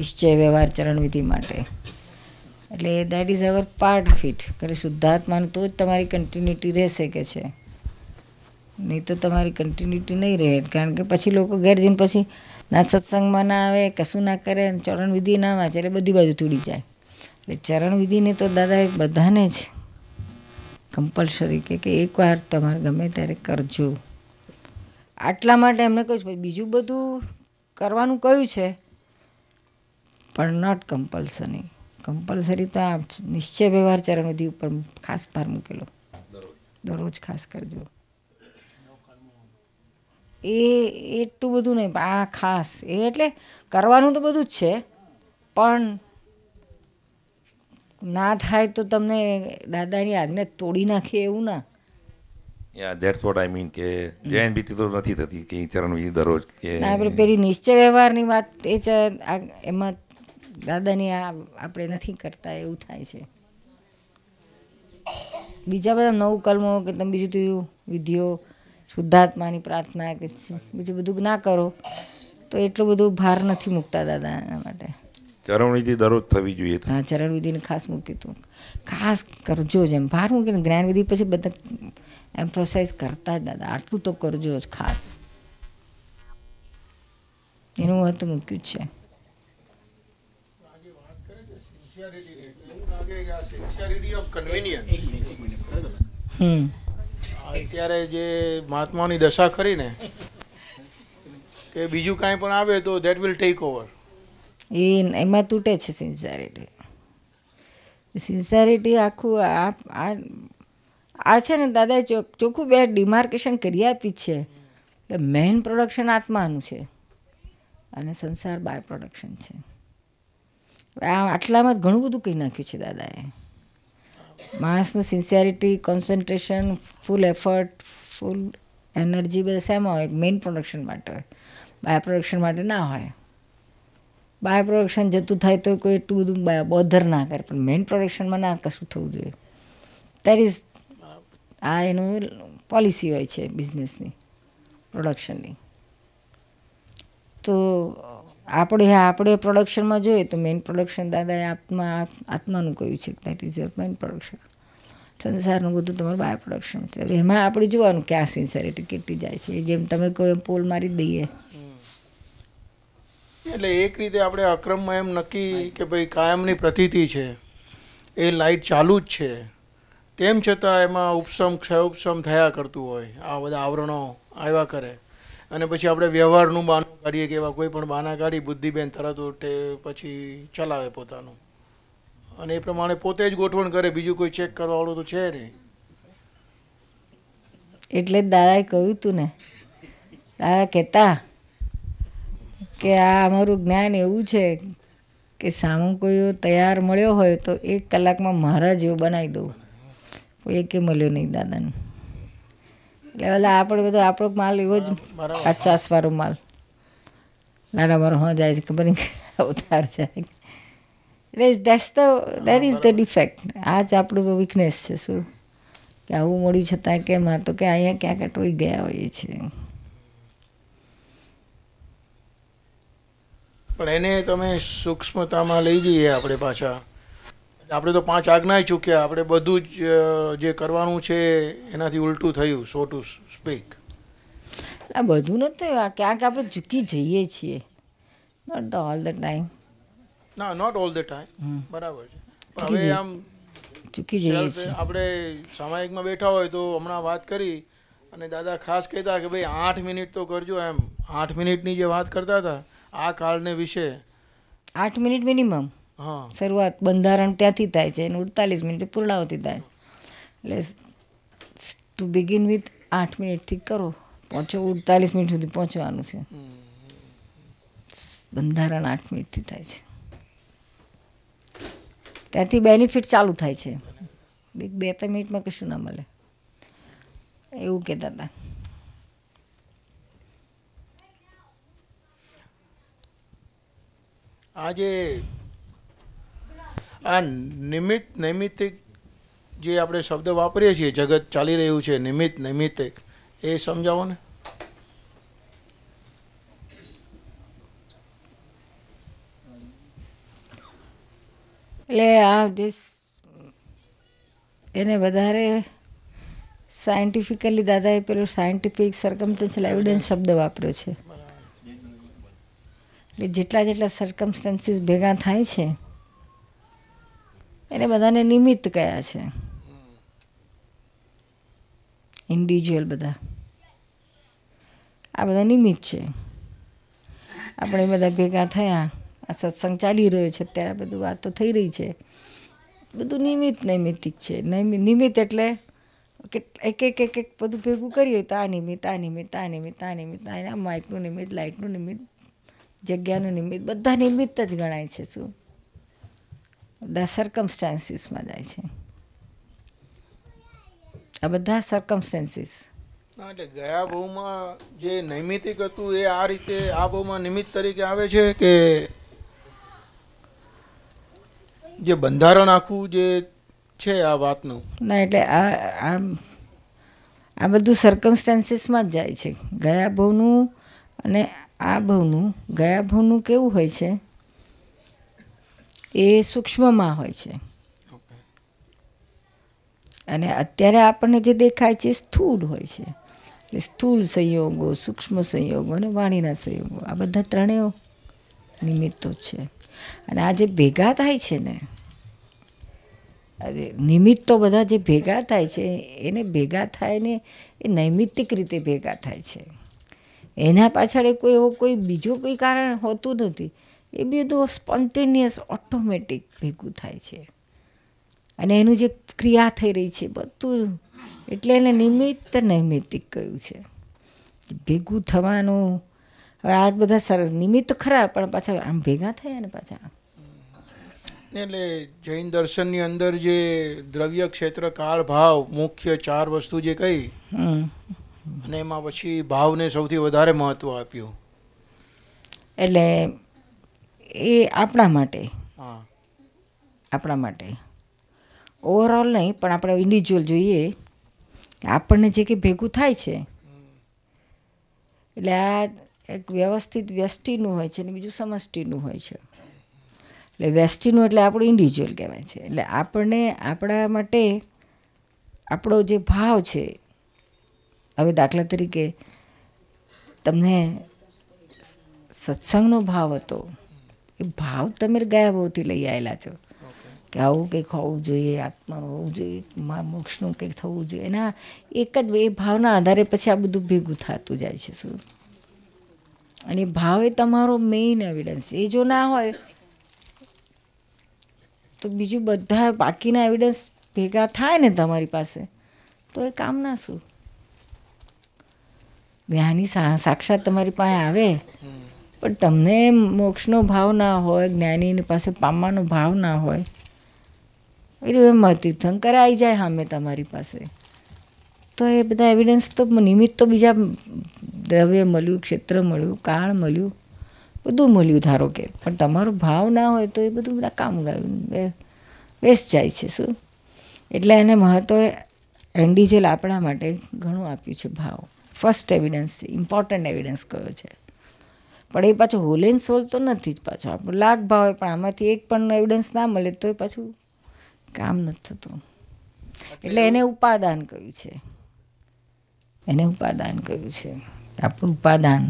Speaker 1: નિશ્ચય વ્યવહાર ચરણ વિધિ માટે એટલે that is our part fit એટલે શુદ્ધાત્માનું તો જ તમારી કન્ટિન્યુટી રહેશે કે છે નહીં તો તમારી કન્ટિન્યુટી નહીં રહે કારણ કે પછી લોકો ઘેર જઈને પછી ના સત્સંગમાં ના આવે કશું ના કરે ચરણવિધિ ના વાંચે એટલે બધી બાજુ તૂડી જાય એટલે ચરણવિધિને તો દાદાએ બધાને જ કમ્પલસરી કે કે એકવાર તમારે ગમે ત્યારે કરજો આટલા માટે એમને કહ્યું છે બીજું બધું કરવાનું કયું છે પણ નોટ કમ્પલસરી કમ્પલસરી તો આ નિશ્ચય વ્યવહાર ચરણવિધિ ઉપર ખાસ ભાર મૂકેલો દરરોજ ખાસ કરજો એ એટલું બધું નહીં પણ આ ખાસ એ એટલે કરવાનું તો બધું જ છે પણ ના થાય તો તમને દાદાની આજ્ઞા તોડી નાખે એવું ના
Speaker 2: yeah that's what I mean કે જૈન બીતી તો નથી થતી કે ચરણ વિધિ દરરોજ
Speaker 1: કે ના આપણે પેલી નિશ્ચય વ્યવહારની વાત એ છે એમાં દાદાની આ આપણે નથી કરતા એવું થાય છે બીજા બધા નવું કલમો કે તમે બીજું તું વિધિઓ શુદ્ધાત્માની પ્રાર્થના કે બીજું બધું ના કરો તો એટલું બધું ભાર નથી મૂકતા દાદા એના માટે
Speaker 3: ચરણવિધિ દરરોજ
Speaker 2: થવી જોઈએ
Speaker 1: હા ચરણવિધિને ખાસ મૂક્યું હતું ખાસ કરજો જ એમ ભાર મૂકીને જ્ઞાનવિધિ પછી બધા એમ્ફોસાઇઝ કરતા જ દાદા આટલું તો કરજો જ ખાસ એનું મહત્વ મૂક્યું છે હમ
Speaker 3: અત્યારે જે મહાત્માની દશા કરીને કે બીજું કાંઈ પણ આવે તો ધેટ વિલ ટેક ઓવર
Speaker 1: એ એમાં તૂટે છે સિન્સિયરિટી સિન્સિયરિટી આખું આ આ છે ને દાદાએ ચોખ્ખું બે ડિમાર્કેશન કરી આપી છે કે મેઇન પ્રોડક્શન આત્માનું છે અને સંસાર બાય પ્રોડક્શન છે આ આટલામાં જ ઘણું બધું કહી નાખ્યું છે દાદાએ માણસનું sincerity concentration full effort full energy બધા શેમાં હોય મેઇન પ્રોડક્શન માટે હોય બાય પ્રોડક્શન માટે ના હોય બાય પ્રોડક્શન જતું થાય તો કોઈ એટલું બધું બોધર ના કરે પણ મેઇન પ્રોડક્શનમાં ના કશું થવું જોઈએ દેટ ઇઝ આ એનું પોલિસી હોય છે બિઝનેસની પ્રોડક્શનની તો આપણે આપણે પ્રોડક્શનમાં જોઈએ તો મેઇન પ્રોડક્શન દાદાએ આત્મા આત્માનું કહ્યું છે that is your main production સંસારનું બધું તમારું બાય પ્રોડક્શન છે એમાં આપણે જોવાનું કે આ સિન્સરિટી કેટલી જાય છે જેમ તમે કોઈ પોલ મારી દઈએ
Speaker 3: એટલે એક રીતે આપણે અક્રમમાં એમ નક્કી કે ભાઈ કાયમની પ્રતીતિ છે એ લાઇટ ચાલુ જ છે તેમ છતાં એમાં ઉપસમ ક્ષયોપસમ થયા કરતું હોય આ બધા આવરણો આવ્યા કરે અને પછી આપણે વ્યવહારનું બાનું કાઢીએ કે એવા કોઈ પણ બાના કાઢી બુદ્ધિબેન તરત ઉઠે પછી ચલાવે પોતાનું અને એ પ્રમાણે પોતે જ ગોઠવણ કરે બીજું કોઈ ચેક કરવાવાળું તો છે નહીં
Speaker 1: એટલે દાદાએ કહ્યું તું ને દાદા કહેતા કે આ અમારું જ્ઞાન એવું છે કે સામો કોઈ તૈયાર મળ્યો હોય તો એક કલાકમાં મારા જેવો બનાવી દઉં પણ કે મળ્યો નહીં દાદાને એટલે એટલે આપણે બધો આપણો માલ એવો જ વાળો માલ લાડા મારો હા જાય છે ખબર નહીં ઉતાર જાય એટલે that's the that is the defect આ જ આપણું વીકનેસ છે શું કે આવું મળ્યું છતાં કેમ આ તો કે અહીંયા ક્યાંક અટવાઈ ગયા હોઈએ છીએ
Speaker 3: પણ એને તમે સૂક્ષ્મતામાં લઈ જઈએ આપણે પાછા આપણે તો પાંચ આજ્ઞાએ ચૂક્યા આપણે બધું જ જે કરવાનું છે એનાથી ઉલટું થયું સો ટુ સ્પીક
Speaker 1: ના બધું નથી થયું ક્યાંક આપણે ચૂકી જઈએ છીએ not the all the time
Speaker 3: ના નોટ ઓલ ધ ટાઈમ બરાબર છે
Speaker 1: પણ હવે આમ ચૂકી જઈએ છીએ
Speaker 3: આપણે સામાયિકમાં બેઠા હોય તો હમણાં વાત કરી અને દાદા ખાસ કહેતા કે ભાઈ આઠ મિનિટ તો કરજો એમ આઠ મિનિટની જે વાત કરતા હતા આ કાળને વિશે
Speaker 1: આઠ મિનિટ મિનિમમ શરૂઆત બંધારણ ત્યાંથી થાય છે અને અડતાલીસ મિનિટ પૂર્ણાવતી થાય એટલે ટુ બિગિન વિથ આઠ મિનિટથી કરો પહોંચો ઉડતાલીસ મિનિટ સુધી પહોંચવાનું છે બંધારણ આઠ મિનિટથી થાય છે ત્યાંથી બેનિફિટ ચાલુ થાય છે બે ત્રણ મિનિટમાં કશું ના મળે એવું કહેતા હતા
Speaker 3: આજે આ નિમિત્ત નૈમિત્તિક જે આપણે શબ્દ વાપરીએ છીએ જગત ચાલી રહ્યું છે નિમિત્ત નૈમિત્તિક એ સમજાવો ને
Speaker 1: એટલે આ જે એને વધારે સાયન્ટિફિકલી દાદાએ પેલું સાયન્ટિફિક સર્કમટેન્શિયલ એવિડન્સ શબ્દ વાપર્યો છે એટલે જેટલા જેટલા સરકમસ્ટન્સીસ ભેગા થાય છે એને બધાને નિમિત્ત કયા છે ઇન્ડિવિજ્યુઅલ બધા આ બધા નિમિત્ત છે આપણે બધા ભેગા થયા આ સત્સંગ ચાલી રહ્યો છે અત્યારે બધું વાત તો થઈ રહી છે બધું નિમિત્ત નૈમિત્તિક છે નિમિત્ત એટલે એક એક એક એક બધું ભેગું કરીએ તો આ નિમિત્ત આ નિમિત્ત આ નિમિત્ત આ નિમિત્ત આ માઇકનું નિમિત્ત લાઇટનું નિમિત્ત જગ્યાનું નિમિત્ત બધા નિમિત્ત જ ગણાય છે શું બધા સર્કમસ્ટાન્સીસમાં જાય છે આ બધા સર્કમસ્ટાન્સીસ
Speaker 3: એટલે ગયા બહુમાં જે નૈમિતિક હતું એ આ રીતે આ બહુમાં નિમિત્ત તરીકે આવે છે કે જે બંધારણ આખું જે છે આ વાતનું
Speaker 1: ના એટલે આ આ આ બધું સર્કમસ્ટાન્સીસમાં જ જાય છે ગયા બહુનું અને આ ભવનું ગયા ભવનું કેવું હોય છે એ સૂક્ષ્મમાં હોય છે અને અત્યારે આપણને જે દેખાય છે સ્થૂળ હોય છે એટલે સ્થૂળ સંયોગો સૂક્ષ્મ સંયોગો અને વાણીના સંયોગો આ બધા ત્રણેય નિમિત્તો છે અને આ જે ભેગા થાય છે ને નિમિત્તો બધા જે ભેગા થાય છે એને ભેગા થાય ને એ નૈમિત્તિક રીતે ભેગા થાય છે એના પાછળ કોઈ એવો કોઈ બીજું કોઈ કારણ હોતું નથી એ બધું સ્પોન્ટેનિયસ ઓટોમેટિક ભેગું થાય છે અને એનું જે ક્રિયા થઈ રહી છે બધું એટલે એને નિમિત્ત નૈમિત્તિક કહ્યું છે ભેગું થવાનું હવે આ બધા સરસ નિમિત્ત ખરા પણ પાછા આમ ભેગા થયા ને પાછા
Speaker 3: એટલે જૈન દર્શનની અંદર જે દ્રવ્ય ક્ષેત્ર કાળ ભાવ મુખ્ય ચાર વસ્તુ જે કહી અને એમાં પછી ભાવને સૌથી વધારે મહત્ત્વ આપ્યું
Speaker 1: એટલે એ આપણા માટે હા આપણા માટે ઓવરઓલ નહીં પણ આપણે ઇન્ડિવિજ્યુઅલ જોઈએ આપણને જે કંઈ ભેગું થાય છે એટલે આ એક વ્યવસ્થિત વ્યષ્ટિનું હોય છે અને બીજું સમષ્ટિનું હોય છે એટલે વ્યષ્ટિનું એટલે આપણું ઇન્ડિવિજ્યુઅલ કહેવાય છે એટલે આપણને આપણા માટે આપણો જે ભાવ છે હવે દાખલા તરીકે તમને સત્સંગનો ભાવ હતો એ ભાવ તમે ગયા બહુથી લઈ આવેલા છો કે આવું કંઈક હોવું જોઈએ આત્માનું હોવું જોઈએ મોક્ષનું કંઈક થવું જોઈએ એના એક જ એ ભાવના આધારે પછી આ બધું ભેગું થતું જાય છે શું અને ભાવ એ તમારો મેઇન એવિડન્સ એ જો ના હોય તો બીજું બધા બાકીના એવિડન્સ ભેગા થાય ને તમારી પાસે તો એ કામના શું જ્ઞાની સાક્ષાત તમારી પાસે આવે પણ તમને મોક્ષનો ભાવ ના હોય જ્ઞાનીની પાસે પામવાનો ભાવ ના હોય એટલું એમ તીર્થંકર આવી જાય સામે તમારી પાસે તો એ બધા એવિડન્સ તો નિમિત્ત તો બીજા દ્રવ્ય મળ્યું ક્ષેત્ર મળ્યું કાળ મળ્યું બધું મળ્યું ધારો કે પણ તમારો ભાવ ના હોય તો એ બધું બધા કામ ગાયું વેસ્ટ જાય છે શું એટલે એને મહત્ત્વે એન્ડિજલ આપણા માટે ઘણું આપ્યું છે ભાવ ફર્સ્ટ એવિડન્સ છે ઇમ્પોર્ટન્ટ એવિડન્સ કયો છે પણ એ પાછું હોલ એન્ડ સોલ તો નથી જ પાછો આપણો લાખ હોય પણ આમાંથી એક પણ એવિડન્સ ના મળે તો એ પાછું કામ નથી થતું એટલે એને ઉપાદાન કહ્યું છે એને ઉપાદાન કહ્યું છે આપણું ઉપાદાન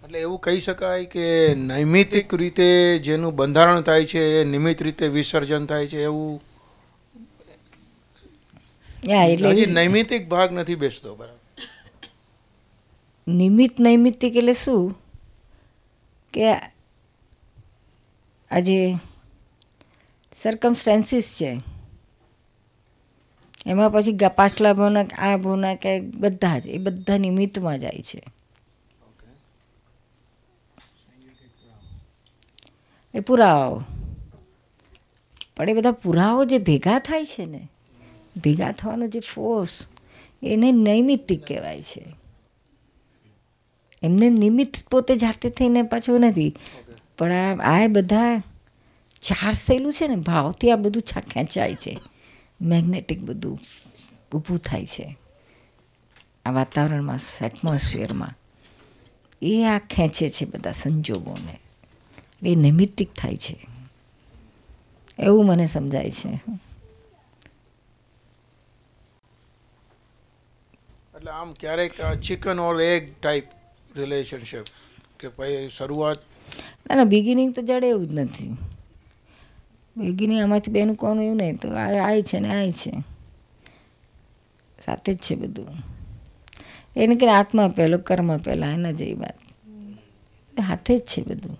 Speaker 3: એટલે એવું કહી શકાય કે નૈમિતિક રીતે જેનું બંધારણ થાય છે એ નિમિત રીતે વિસર્જન થાય છે એવું એટલે નૈમિતિક ભાગ નથી બેસતો બરાબર
Speaker 1: નિમિત્ત નૈમિત્તિક એટલે શું કે આજે સરકમસ્ટેન્સીસ છે એમાં પછી પાછલા ભાવના આ ભાવના કે બધા જ એ બધા નિમિત્તમાં જાય છે એ પુરાવાઓ પણ એ બધા પુરાવો જે ભેગા થાય છે ને ભેગા થવાનો જે ફોર્સ એને નૈમિત્તિક કહેવાય છે એમને નિમિત્ત પોતે જાતે થઈને પાછું નથી પણ આ આ બધા ચાર્જ થયેલું છે ને ભાવથી આ બધું છા ખેંચાય છે મેગ્નેટિક બધું ઊભું થાય છે આ વાતાવરણમાં એટમોસ્ફિયરમાં એ આ ખેંચે છે બધા સંજોગોને એ નૈમિત્તિક થાય છે એવું મને સમજાય છે
Speaker 3: એટલે આમ ક્યારેક chicken or egg type relationship કે ભાઈ શરૂઆત
Speaker 1: ના ના બિગિનિંગ તો જડે એવું જ નથી બિગિનિંગ આમાંથી બેનું કોનું એવું નહીં તો આ આય છે ને આય છે સાથે જ છે બધું એને કે આત્મા પહેલો કર્મ પહેલાં એના જેવી વાત સાથે જ છે બધું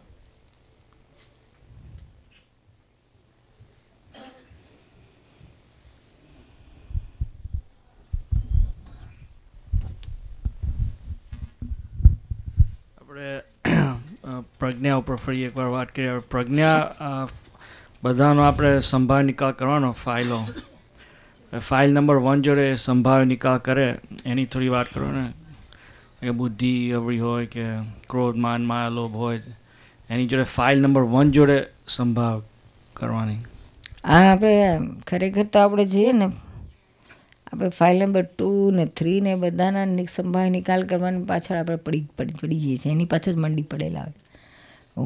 Speaker 2: પ્રજ્ઞા ઉપર ફરી એકવાર વાત કરીએ પ્રજ્ઞા બધાનો આપણે સંભાળ નિકાલ કરવાનો ફાઇલો ફાઇલ નંબર વન જોડે સંભાળ નિકાલ કરે એની થોડી વાત કરો ને કે બુદ્ધિ અવળી હોય કે ક્રોધ માન માયા લોભ હોય એની જોડે ફાઇલ નંબર વન જોડે સંભાળ કરવાની
Speaker 1: આ આપણે ખરેખર તો આપણે જઈએ ને આપણે ફાઇલ નંબર ટુ ને થ્રી ને બધાના સંભાળ નિકાલ કરવાની પાછળ આપણે પડી પડી પડી જઈએ છીએ એની પાછળ જ મંડી પડેલા હોય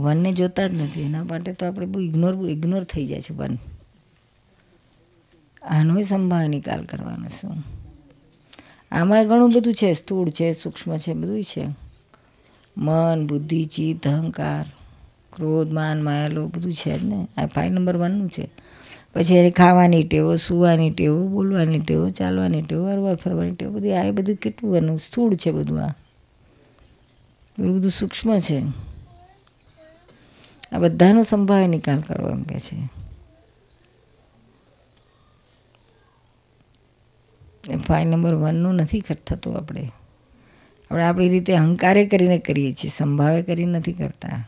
Speaker 1: વનને જોતા જ નથી એના માટે તો આપણે બહુ ઇગ્નોર ઇગ્નોર થઈ જાય છે વન આનોય સંભાવ નિકાલ કરવાનો શું આમાં ઘણું બધું છે સ્થૂળ છે સૂક્ષ્મ છે બધું છે મન બુદ્ધિ ચિત્ત અહંકાર ક્રોધ માન માયાલો બધું છે જ ને આ ફાઇવ નંબર વનનું છે પછી એની ખાવાની ટેવો સુવાની ટેવો બોલવાની ટેવો ચાલવાની ટેવો હરવા ફરવાની ટેવો બધી આ બધું કેટલું એનું સ્થૂળ છે બધું આ બધું સૂક્ષ્મ છે આ બધાનો સંભાવે નિકાલ કરો એમ કે છે ફાઇલ નંબર વનનું નથી થતું આપણે આપણે આપણી રીતે અહંકારે કરીને કરીએ છીએ સંભાવે કરી નથી કરતા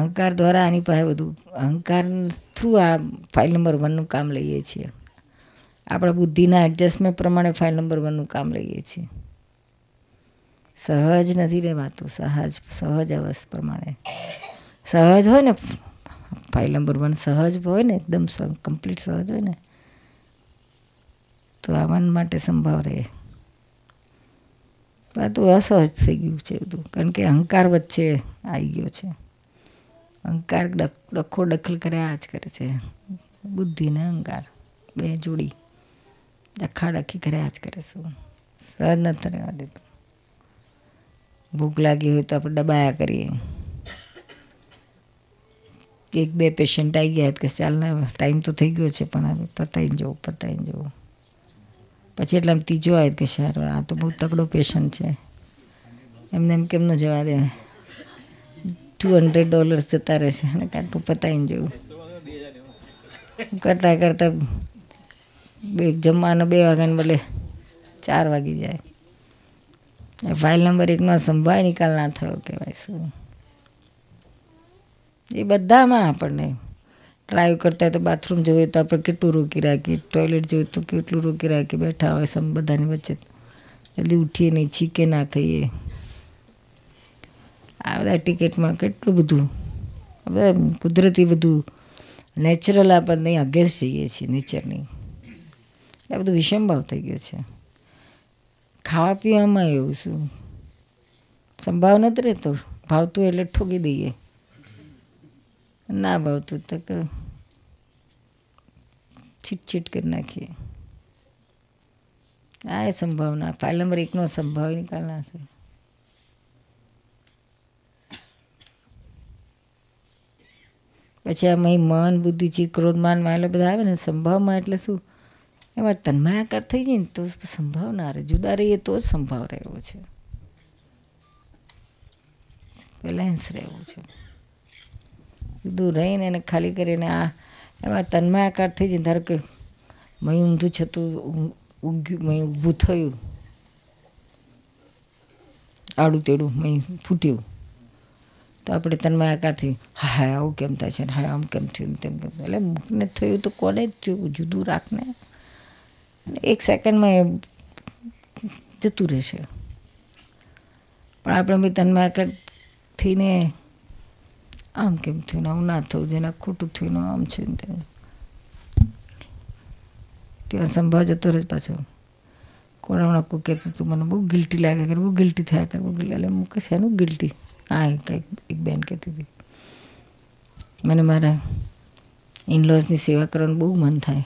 Speaker 1: અહંકાર દ્વારા આની પાસે બધું અહંકાર થ્રુ આ ફાઇલ નંબર વનનું કામ લઈએ છીએ આપણા બુદ્ધિના એડજસ્ટમેન્ટ પ્રમાણે ફાઇલ નંબર વનનું કામ લઈએ છીએ સહજ નથી રહેવાતું સહજ સહજ અવસ પ્રમાણે સહજ હોય ને ફાઇલ નંબર વન સહજ હોય ને એકદમ કમ્પ્લીટ સહજ હોય ને તો આવાન માટે સંભાવ રહે બધું અસહજ થઈ ગયું છે બધું કારણ કે અહંકાર વચ્ચે આવી ગયો છે અહંકાર ડખો દખલ આ જ કરે છે બુદ્ધિને અહંકાર બે જોડી ડખાડખી કર્યા જ કરે છે સહજ નથી રહેવા ભૂખ લાગી હોય તો આપણે દબાયા કરીએ કે એક બે પેશન્ટ આવી ગયા કે ચાલને ટાઈમ તો થઈ ગયો છે પણ હવે પતાવીને જવું પતાવીને જવું પછી એટલે આમ ત્રીજો આવ્યો કે સર આ તો બહુ તગડો પેશન્ટ છે એમને એમ કેમ ન જવા દે ટુ હંડ્રેડ ડોલર્સ જતા રહેશે અને કાંટું પતાવીને જવું કરતાં કરતાં બે જમવાનો બે વાગ્યાને બદલે ચાર વાગી જાય ફાઇલ નંબર એકનો સંભાળ નિકાલ ના થયો કહેવાય શું એ બધામાં આપણને ડ્રાઈવ કરતા તો બાથરૂમ જોઈએ તો આપણે કેટલું રોકી રાખીએ ટોયલેટ જોઈએ તો કેટલું રોકી રાખીએ બેઠા હોય સમ બધાની વચ્ચે જલ્દી ઉઠીએ નહીં છીકે ના ખાઈએ આ બધા ટિકિટમાં કેટલું બધું બધા કુદરતી બધું નેચરલ આપણને અગેન્સ્ટ જઈએ છીએ નેચરની આ બધું વિષમભાવ થઈ ગયો છે ખાવા પીવામાં એવું શું સંભાવ નથી રહેતો ભાવતું એટલે ઠોકી દઈએ ના ભાવતું તો કે છીટછીટ કરી નાખીએ આ સંભાવના ફાઇલ નંબર એકનો સંભાવ નિકાલ ના થયો પછી આમાં મન બુદ્ધિ ચી ક્રોધમાન માયલો બધા આવે ને સંભાવમાં એટલે શું એમાં તન્માયાકાર થઈ જાય ને તો સંભાવ ના રહે જુદા રહીએ તો જ સંભાવ રહેવો છે બેલેન્સ રહેવું છે કીધું રહીને એને ખાલી કરીને આ એમાં તન્માયાકાર થઈ જઈને ધારો કે મય ઊંધું છતું ઊગ્યું મય ઊભું થયું આડું તેડું મય ફૂટ્યું તો આપણે તન્માયાકારથી હા હા આવું કેમ થાય છે હા આમ કેમ થયું તેમ કેમ એટલે મૂકને થયું તો કોને થયું જુદું રાખને એક સેકન્ડમાં એ જતું રહેશે પણ આપણે બી તન્માયાકાર થઈને આમ કેમ થયું આવું ના થવું જેને ખોટું થયું આમ છે ત્યાં સંભાવ જતો રહે પાછો કોણ હમણાં કોઈ કહેતું તું મને બહુ ગિલ્ટી લાગ્યા કરે બહુ ગિલ્ટી થયા કરે બહુ એટલે હું છે શેનું ગિલ્ટી હા કંઈક એક બેન કહેતી હતી મને મારા ઇનલોઝની સેવા કરવાનું બહુ મન થાય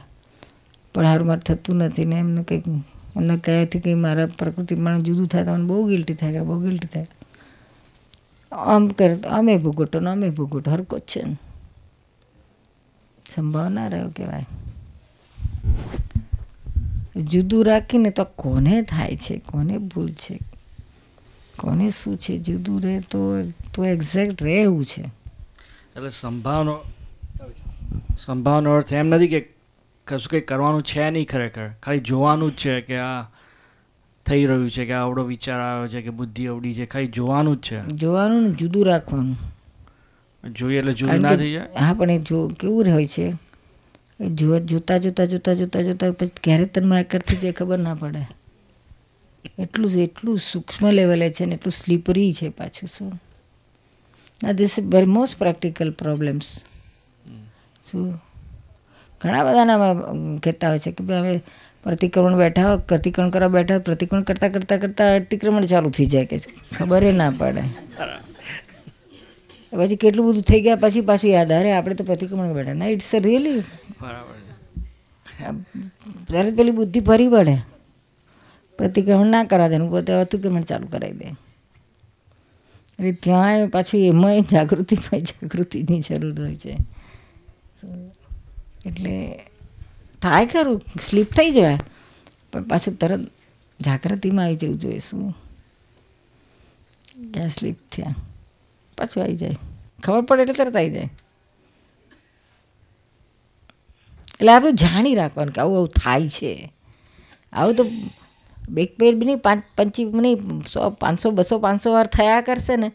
Speaker 1: પણ હારું મારે થતું નથી ને એમને કંઈક એમને કહેથી કંઈ મારા પ્રકૃતિમાં જુદું થાય તો મને બહુ ગિલ્ટી થાય કરે બહુ ગિલ્ટી થાય આમ કરે કર આમે ભૂગોટો ને આમે ભૂગોટો હરકો જ છે સંભાવના રહ્યો કહેવાય જુદું રાખીને તો કોને થાય છે કોને ભૂલ છે કોને શું છે જુદું રહે તો તો એક્ઝેક્ટ રહેવું છે
Speaker 2: એટલે સંભાવનો સંભાવનો અર્થ એમ નથી કે કશું કંઈ કરવાનું છે નહીં ખરેખર ખાલી જોવાનું જ છે કે આ થઈ રહ્યું છે કે આવડો વિચાર આવ્યો છે કે બુદ્ધિ અવડી છે ખાલી જોવાનું જ છે
Speaker 1: જોવાનું જુદું રાખવાનું
Speaker 2: જોઈએ એટલે જુદું ના થઈ જાય હા
Speaker 1: પણ એ જો કેવું હોય છે જોતા જોતા જોતા જોતા જોતા પછી ક્યારે તનમાં એકર થઈ જાય ખબર ના પડે એટલું એટલું સૂક્ષ્મ લેવલે છે ને એટલું સ્લીપરી છે પાછું શું આ ધીસ મોસ્ટ પ્રેક્ટિકલ પ્રોબ્લેમ્સ શું ઘણા બધાના કહેતા હોય છે કે ભાઈ હવે પ્રતિક્રમણ બેઠા પ્રતિક્રમણ કરવા બેઠા પ્રતિક્રમણ કરતાં કરતાં કરતાં અતિક્રમણ ચાલુ થઈ જાય કે ખબર એ ના પડે પછી કેટલું બધું થઈ ગયા પછી પાછું યાદ આવે આપણે તો પ્રતિક્રમણ બેઠા ના ઇટ્સ રિયલી ત્યારે પેલી બુદ્ધિ ફરી પડે પ્રતિક્રમણ ના કરા દેનું પોતે અતિક્રમણ ચાલુ કરાવી દે એટલે ત્યાં પાછું એમાંય જાગૃતિમાં જાગૃતિની જરૂર હોય છે એટલે થાય ખરું સ્લીપ થઈ જવાય પણ પાછું તરત જાગૃતિમાં આવી જવું જોઈએ શું ક્યાં સ્લીપ થયા પાછું આવી જાય ખબર પડે એટલે તરત આવી જાય એટલે આ બધું જાણી રાખવાનું કે આવું આવું થાય છે આવું તો બેક પેર બી નહીં પાંચ પંચી નહીં સો પાંચસો બસો પાંચસો વાર થયા કરશે ને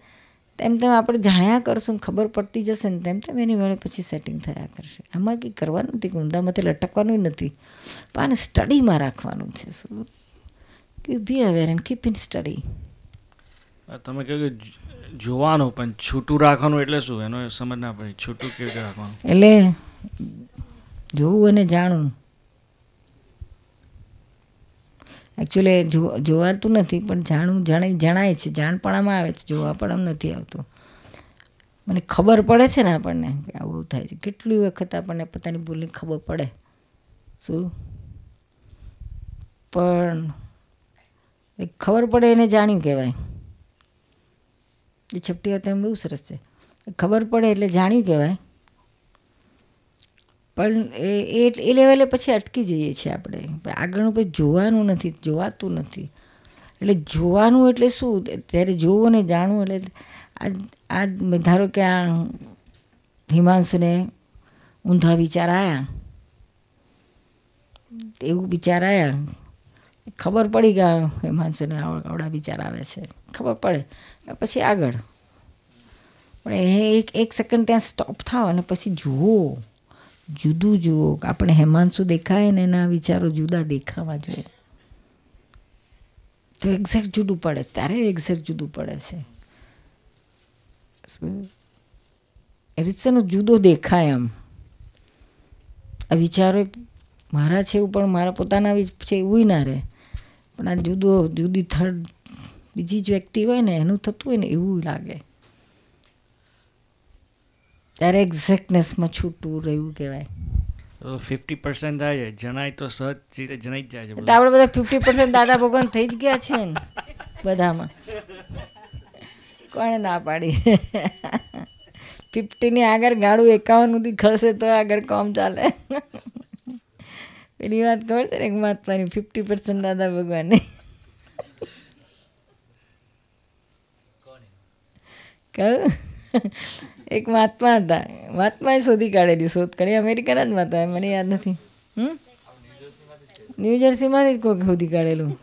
Speaker 1: તેમ તેમ આપણે જાણ્યા કરશું ખબર પડતી જશે ને તેમ તેમ એની વેળે પછી સેટિંગ થયા કરશે આમાં કંઈ કરવાનું નથી ગુંદામાંથી લટકવાનું નથી પણ આને સ્ટડીમાં રાખવાનું છે શું કે be aware and keep in study
Speaker 2: તમે કહ્યું કે જોવાનું પણ છૂટું રાખવાનું એટલે શું એનો સમજ ના પડે છૂટું કેવી રીતે રાખવાનું
Speaker 1: એટલે જોવું અને જાણવું એકચ્યુઅલી જો જોવાતું નથી પણ જાણવું જણાય જણાય છે જાણપણામાં આવે છે જોવા પણ આમ નથી આવતું મને ખબર પડે છે ને આપણને કે આવું થાય છે કેટલી વખત આપણને પોતાની ભૂલની ખબર પડે શું પણ ખબર પડે એને જાણ્યું કહેવાય એ છપટી વાત એમ બહુ સરસ છે ખબર પડે એટલે જાણ્યું કહેવાય પણ એ એ લેવલે પછી અટકી જઈએ છીએ આપણે આગળનું પછી જોવાનું નથી જોવાતું નથી એટલે જોવાનું એટલે શું ત્યારે જોવું ને જાણવું એટલે આ ધારો કે આ હિમાંશુને ઊંધા વિચાર આવ્યા એવું વિચાર આવ્યા ખબર પડી ગયા હિમાંશુને આવડા વિચાર આવે છે ખબર પડે પછી આગળ પણ એ એક એક સેકન્ડ ત્યાં સ્ટોપ થાવ અને પછી જુઓ જુદું જુઓ આપણે હેમાંશુ દેખાય ને એના વિચારો જુદા દેખાવા જોઈએ તો એક્ઝેક્ટ જુદું પડે છે ત્યારે એક્ઝેક્ટ જુદું પડે છે એરિસનો જુદો દેખાય એમ આ વિચારો મારા છે એવું પણ મારા પોતાના છે એવું ના રહે પણ આ જુદો જુદી થર્ડ બીજી જ વ્યક્તિ હોય ને એનું થતું હોય ને એવું લાગે ત્યારે એક્ઝેક્ટનેસમાં છૂટું રહ્યું કહેવાય
Speaker 2: ફિફ્ટી પર્સન્ટ થાય જણાય તો સહજ રીતે જણાઈ જ જાય તો આપણે બધા ફિફ્ટી
Speaker 1: પર્સન્ટ દાદા ભગવાન થઈ જ ગયા છે ને બધામાં કોણે ના પાડી ફિફ્ટીની આગળ ગાડું એકાવન સુધી ખસે તો આગળ કોમ ચાલે પેલી વાત ખબર છે ને એક મહાત્માની ફિફ્ટી પર્સન્ટ દાદા ભગવાનની કહ્યું એક મહાત્મા હતા મહાત્માએ શોધી કાઢેલી શોધ કાઢી અમેરિકાના જ મહાત્મા મને યાદ નથી ન્યૂ ન્યૂજર્સીમાંથી જ કોઈક શોધી કાઢેલું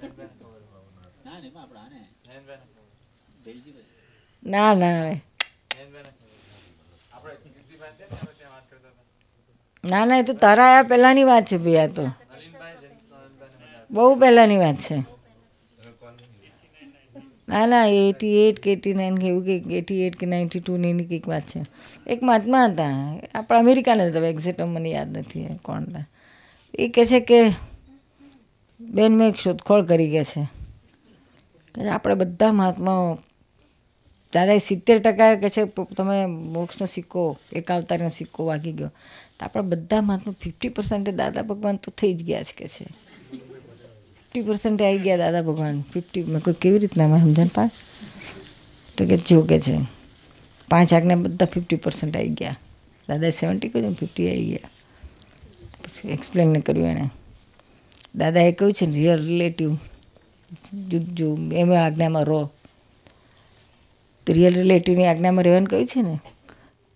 Speaker 1: ના ના ના ના એ તો તારા આયા પહેલાંની વાત છે ભાઈ આ તો બહુ પહેલાંની વાત છે ના ના એટી એટ કે એટી નાઇન કે એવું કંઈક એટી એટ કે નાઇન્ટી ટુની એની કંઈક વાત છે એક મહાત્મા હતા આપણા અમેરિકાના હતા એક્ઝેક્ટ મને યાદ નથી કોણ હતા એ કહે છે કે બેન મેં એક શોધખોળ કરી ગયા છે આપણે બધા મહાત્માઓ જ્યારે સિત્તેર ટકા કે છે તમે મોક્ષનો સિક્કો એક અવતારનો સિક્કો વાગી ગયો તો આપણે બધા મહાત્મા ફિફ્ટી પર્સન્ટે દાદા ભગવાન તો થઈ જ ગયા છે કે છે ફિફ્ટી પર્સન્ટ આવી ગયા દાદા ભગવાન ફિફ્ટી મેં કોઈ કેવી રીતના મેં સમજણ પા તો કે જોગે છે પાંચ આગને બધા ફિફ્ટી પર્સન્ટ આવી ગયા દાદા સેવન્ટી કર્યું ફિફ્ટી આવી ગયા પછી એક્સપ્લેન કર્યું એણે દાદાએ કહ્યું છે રિયલ રિલેટિવ જો એમ આજ્ઞામાં રહો રિયલ રિલેટિવની આજ્ઞામાં રહેવાનું કહ્યું છે ને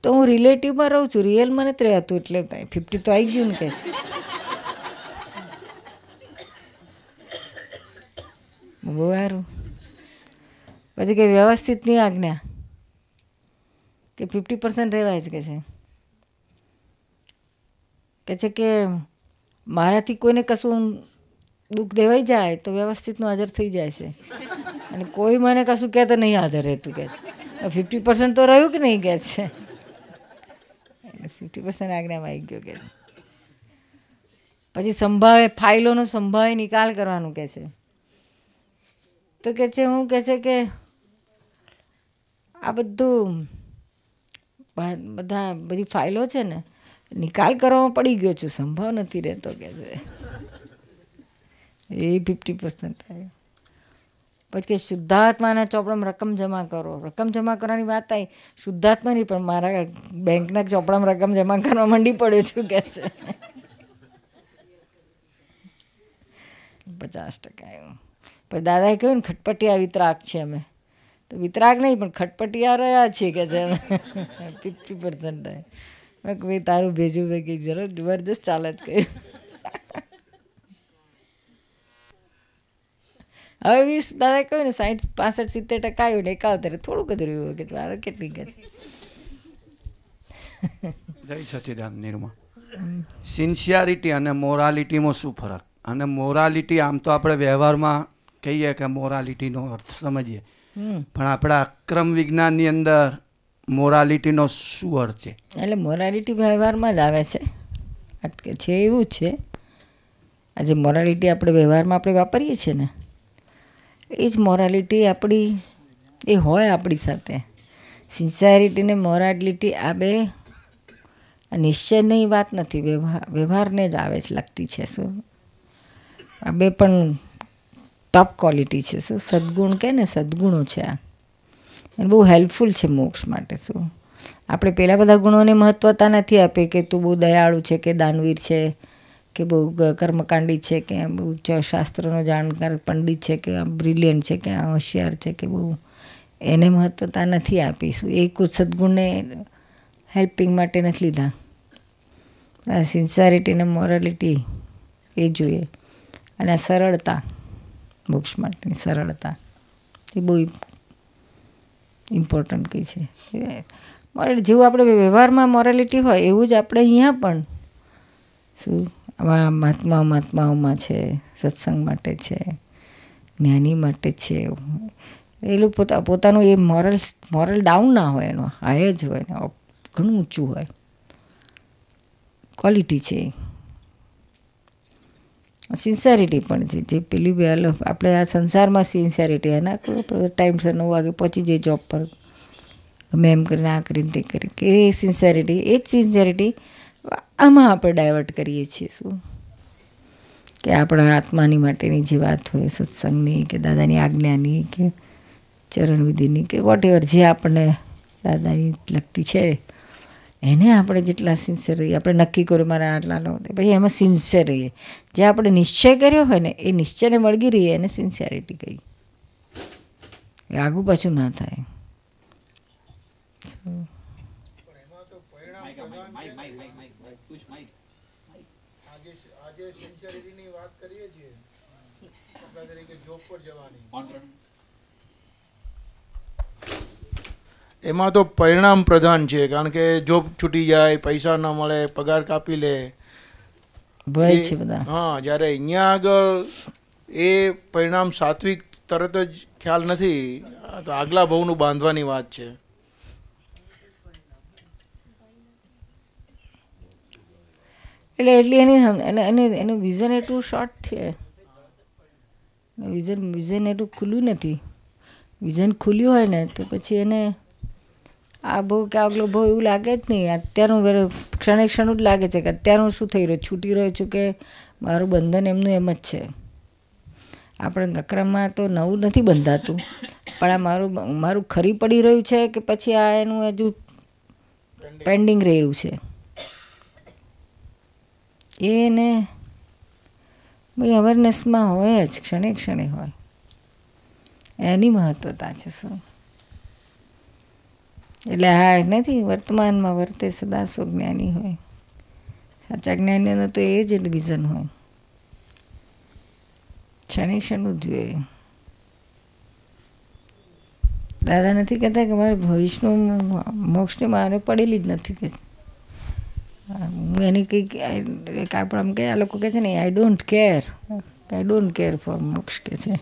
Speaker 1: તો હું રિલેટિવમાં રહું છું રિયલ મને જ રહેતું એટલે ફિફ્ટી તો આવી ગયું ને કહે છે બહુ સારું પછી કે નહીં આજ્ઞા કે ફિફ્ટી પર્સન્ટ રહેવાય જ કે છે કે છે કે મારાથી કોઈને કશું દુઃખ દેવાઈ જાય તો વ્યવસ્થિતનું હાજર થઈ જાય છે અને કોઈ મને કશું કહે તો નહીં હાજર રહેતું કે ફિફ્ટી પર્સન્ટ તો રહ્યું કે નહીં કે છે ફિફ્ટી પર્સન્ટ આજ્ઞામાં આવી ગયો કે પછી સંભાવે ફાઇલોનો સંભાવે નિકાલ કરવાનું કહે છે તો કે છે હું કહે છે કે આ બધું બધા બધી ફાઇલો છે ને નિકાલ કરવામાં પડી ગયો છું સંભવ નથી રહેતો કે છે એ ફિફ્ટી પર્સન્ટ થાય પછી કે શુદ્ધાત્માના ચોપડામાં રકમ જમા કરો રકમ જમા કરવાની વાત આવી શુદ્ધાત્માની પણ મારા બેંકના ચોપડામાં રકમ જમા કરવા માંડી પડ્યો છું કે છે પચાસ ટકા એવું પણ દાદાએ કહ્યું ને ખટપટિયા વિતરાક છે અમે તો વિતરાક નહીં પણ ખટપટિયા રહ્યા છીએ કે છે અમે ફિફ્ટી પર્સન્ટ મેં ભાઈ તારું ભેજું ભાઈ કંઈક જરા જબરદસ્ત ચાલે જ કહ્યું હવે વીસ દાદાએ કહ્યું ને સાઠ પાસઠ સિત્તેર ટકા આવ્યું ને એકાવતરે થોડુંક જ રહ્યું કે મારે કેટલી કરી
Speaker 3: જય સચિદાન નિર્મા સિન્સિયારિટી અને મોરાલિટીમાં શું ફરક અને મોરાલિટી આમ તો આપણે વ્યવહારમાં કહીએ કે મોરાલિટીનો અર્થ સમજીએ પણ આપણા અક્રમ વિજ્ઞાનની અંદર મોરાલિટીનો શું અર્થ છે
Speaker 1: એટલે મોરાલિટી વ્યવહારમાં જ આવે છે છે એવું છે આજે મોરાલિટી આપણે વ્યવહારમાં આપણે વાપરીએ છીએ ને એ જ મોરાલિટી આપણી એ હોય આપણી સાથે સિન્સિયરિટી ને મોરાલિટી આ બે નિશ્ચયની વાત નથી વ્યવહાર વ્યવહારને જ આવે છે લગતી છે શું આ બે પણ ટોપ ક્વોલિટી છે શું સદગુણ કહે ને સદગુણો છે આ અને બહુ હેલ્પફુલ છે મોક્ષ માટે શું આપણે પહેલાં બધા ગુણોને મહત્વતા નથી આપી કે તું બહુ દયાળુ છે કે દાનવીર છે કે બહુ કર્મકાંડી છે કે બહુ શાસ્ત્રનો જાણકાર પંડિત છે કે આ બ્રિલિયન્ટ છે કે આ હોશિયાર છે કે બહુ એને મહત્વતા નથી આપીશું એ કુછ સદગુણને હેલ્પિંગ માટે નથી લીધા આ અને મોરાલિટી એ જોઈએ અને સરળતા મોક્ષ માટેની સરળતા એ બહુ ઇમ્પોર્ટન્ટ કંઈ છે મોરેલ જેવું આપણે વ્યવહારમાં મોરેલિટી હોય એવું જ આપણે અહીંયા પણ શું આવા મહાત્મા મહાત્માઓમાં છે સત્સંગ માટે છે જ્ઞાની માટે છે એ લોકો પોતા પોતાનું એ મોરલ મોરલ ડાઉન ના હોય એનો હાય જ હોય ઘણું ઊંચું હોય ક્વોલિટી છે એ સિન્સેરિટી પણ છે જે પેલી બે વેલ આપણે આ સંસારમાં સિન્સેરિટી એના ટાઈમસર નવ વાગે પહોંચી જાય જોબ પર અમે એમ કરીને આ કરીને તે કરી કે એ સિન્સેરિટી એ જ સિન્સેરિટી આમાં આપણે ડાયવર્ટ કરીએ છીએ શું કે આપણા આત્માની માટેની જે વાત હોય સત્સંગની કે દાદાની આજ્ઞાની કે ચરણવિધિની કે વોટ એવર જે આપણને દાદાની લગતી છે એને આપણે જેટલા સિન્સિયર રહીએ આપણે નક્કી કર્યું મારે આટલા લો પછી એમાં સિન્સિયર રહીએ જે આપણે નિશ્ચય કર્યો હોય ને એ નિશ્ચયને મળગી રહીએ એને સિન્સિયરિટી કહી એ આગું પાછું ના થાય
Speaker 2: જવાની
Speaker 3: એમાં તો પરિણામ પ્રધાન છે કારણ કે જોબ છૂટી જાય પૈસા ના મળે પગાર કાપી લે
Speaker 1: ભય છે બધા
Speaker 3: હા જ્યારે અહીંયા આગળ એ પરિણામ સાત્વિક તરત જ ખ્યાલ નથી તો આગલા ભવનું બાંધવાની વાત છે
Speaker 1: એટલે એટલી એની એને એનું વિઝન એટલું શોર્ટ છે વિઝન વિઝન એટલું ખુલ્લું નથી વિઝન ખુલ્યું હોય ને તો પછી એને આ આબુ કે આગલો ભાવ એવું લાગે જ નહીં અત્યારનું ક્ષણે ક્ષણ જ લાગે છે કે અત્યારનું શું થઈ રહ્યું છૂટી રહ્યો છું કે મારું બંધન એમનું એમ જ છે આપણે નકરામાં તો નવું નથી બંધાતું પણ આ મારું મારું ખરી પડી રહ્યું છે કે પછી આ એનું હજુ પેન્ડિંગ રહ્યું છે એને ભાઈ અવેરનેસમાં હોય જ ક્ષણે ક્ષણે હોય એની મહત્ત્વતા છે શું એટલે હા નથી વર્તમાનમાં વર્તે સદા જ્ઞાની હોય સાચા જ્ઞાનીનો તો એ જ વિઝન હોય ક્ષણે ક્ષણું જ જોઈએ દાદા નથી કહેતા કે મારે ભવિષ્યનું મોક્ષની મારે પડેલી જ નથી કે હું એને કંઈક આપણામાં કે આ લોકો કહે છે ને I don't care I don't care for moksha કે છે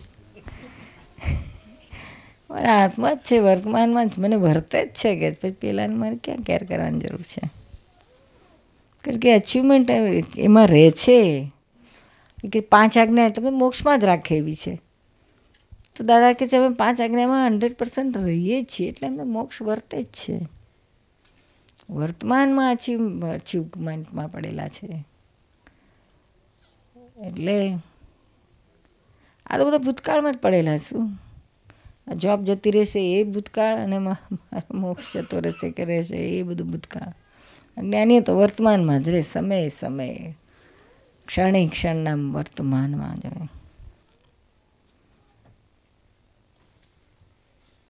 Speaker 1: મારા હાથમાં જ છે વર્તમાનમાં જ મને વર્તે જ છે કે પછી પેલાને મારે ક્યાં કેર કરવાની જરૂર છે કારણ કે અચીવમેન્ટ એમાં રહે છે કે પાંચ આજ્ઞા તમે મોક્ષમાં જ રાખે એવી છે તો દાદા કે છે અમે પાંચ આજ્ઞામાં હંડ્રેડ પર્સન્ટ રહીએ છીએ એટલે અમને મોક્ષ વર્તે જ છે વર્તમાનમાં અચીવ અચીવમેન્ટમાં પડેલા છે એટલે આ તો બધા ભૂતકાળમાં જ પડેલા છું આ જોબ જતી રહેશે એ ભૂતકાળ અને મોક્ષ જતો રહેશે કે રહેશે એ બધું ભૂતકાળ જ્ઞાનીએ તો વર્તમાનમાં જ રહે સમયે સમયે ક્ષણે ક્ષણના વર્તમાનમાં જ હોય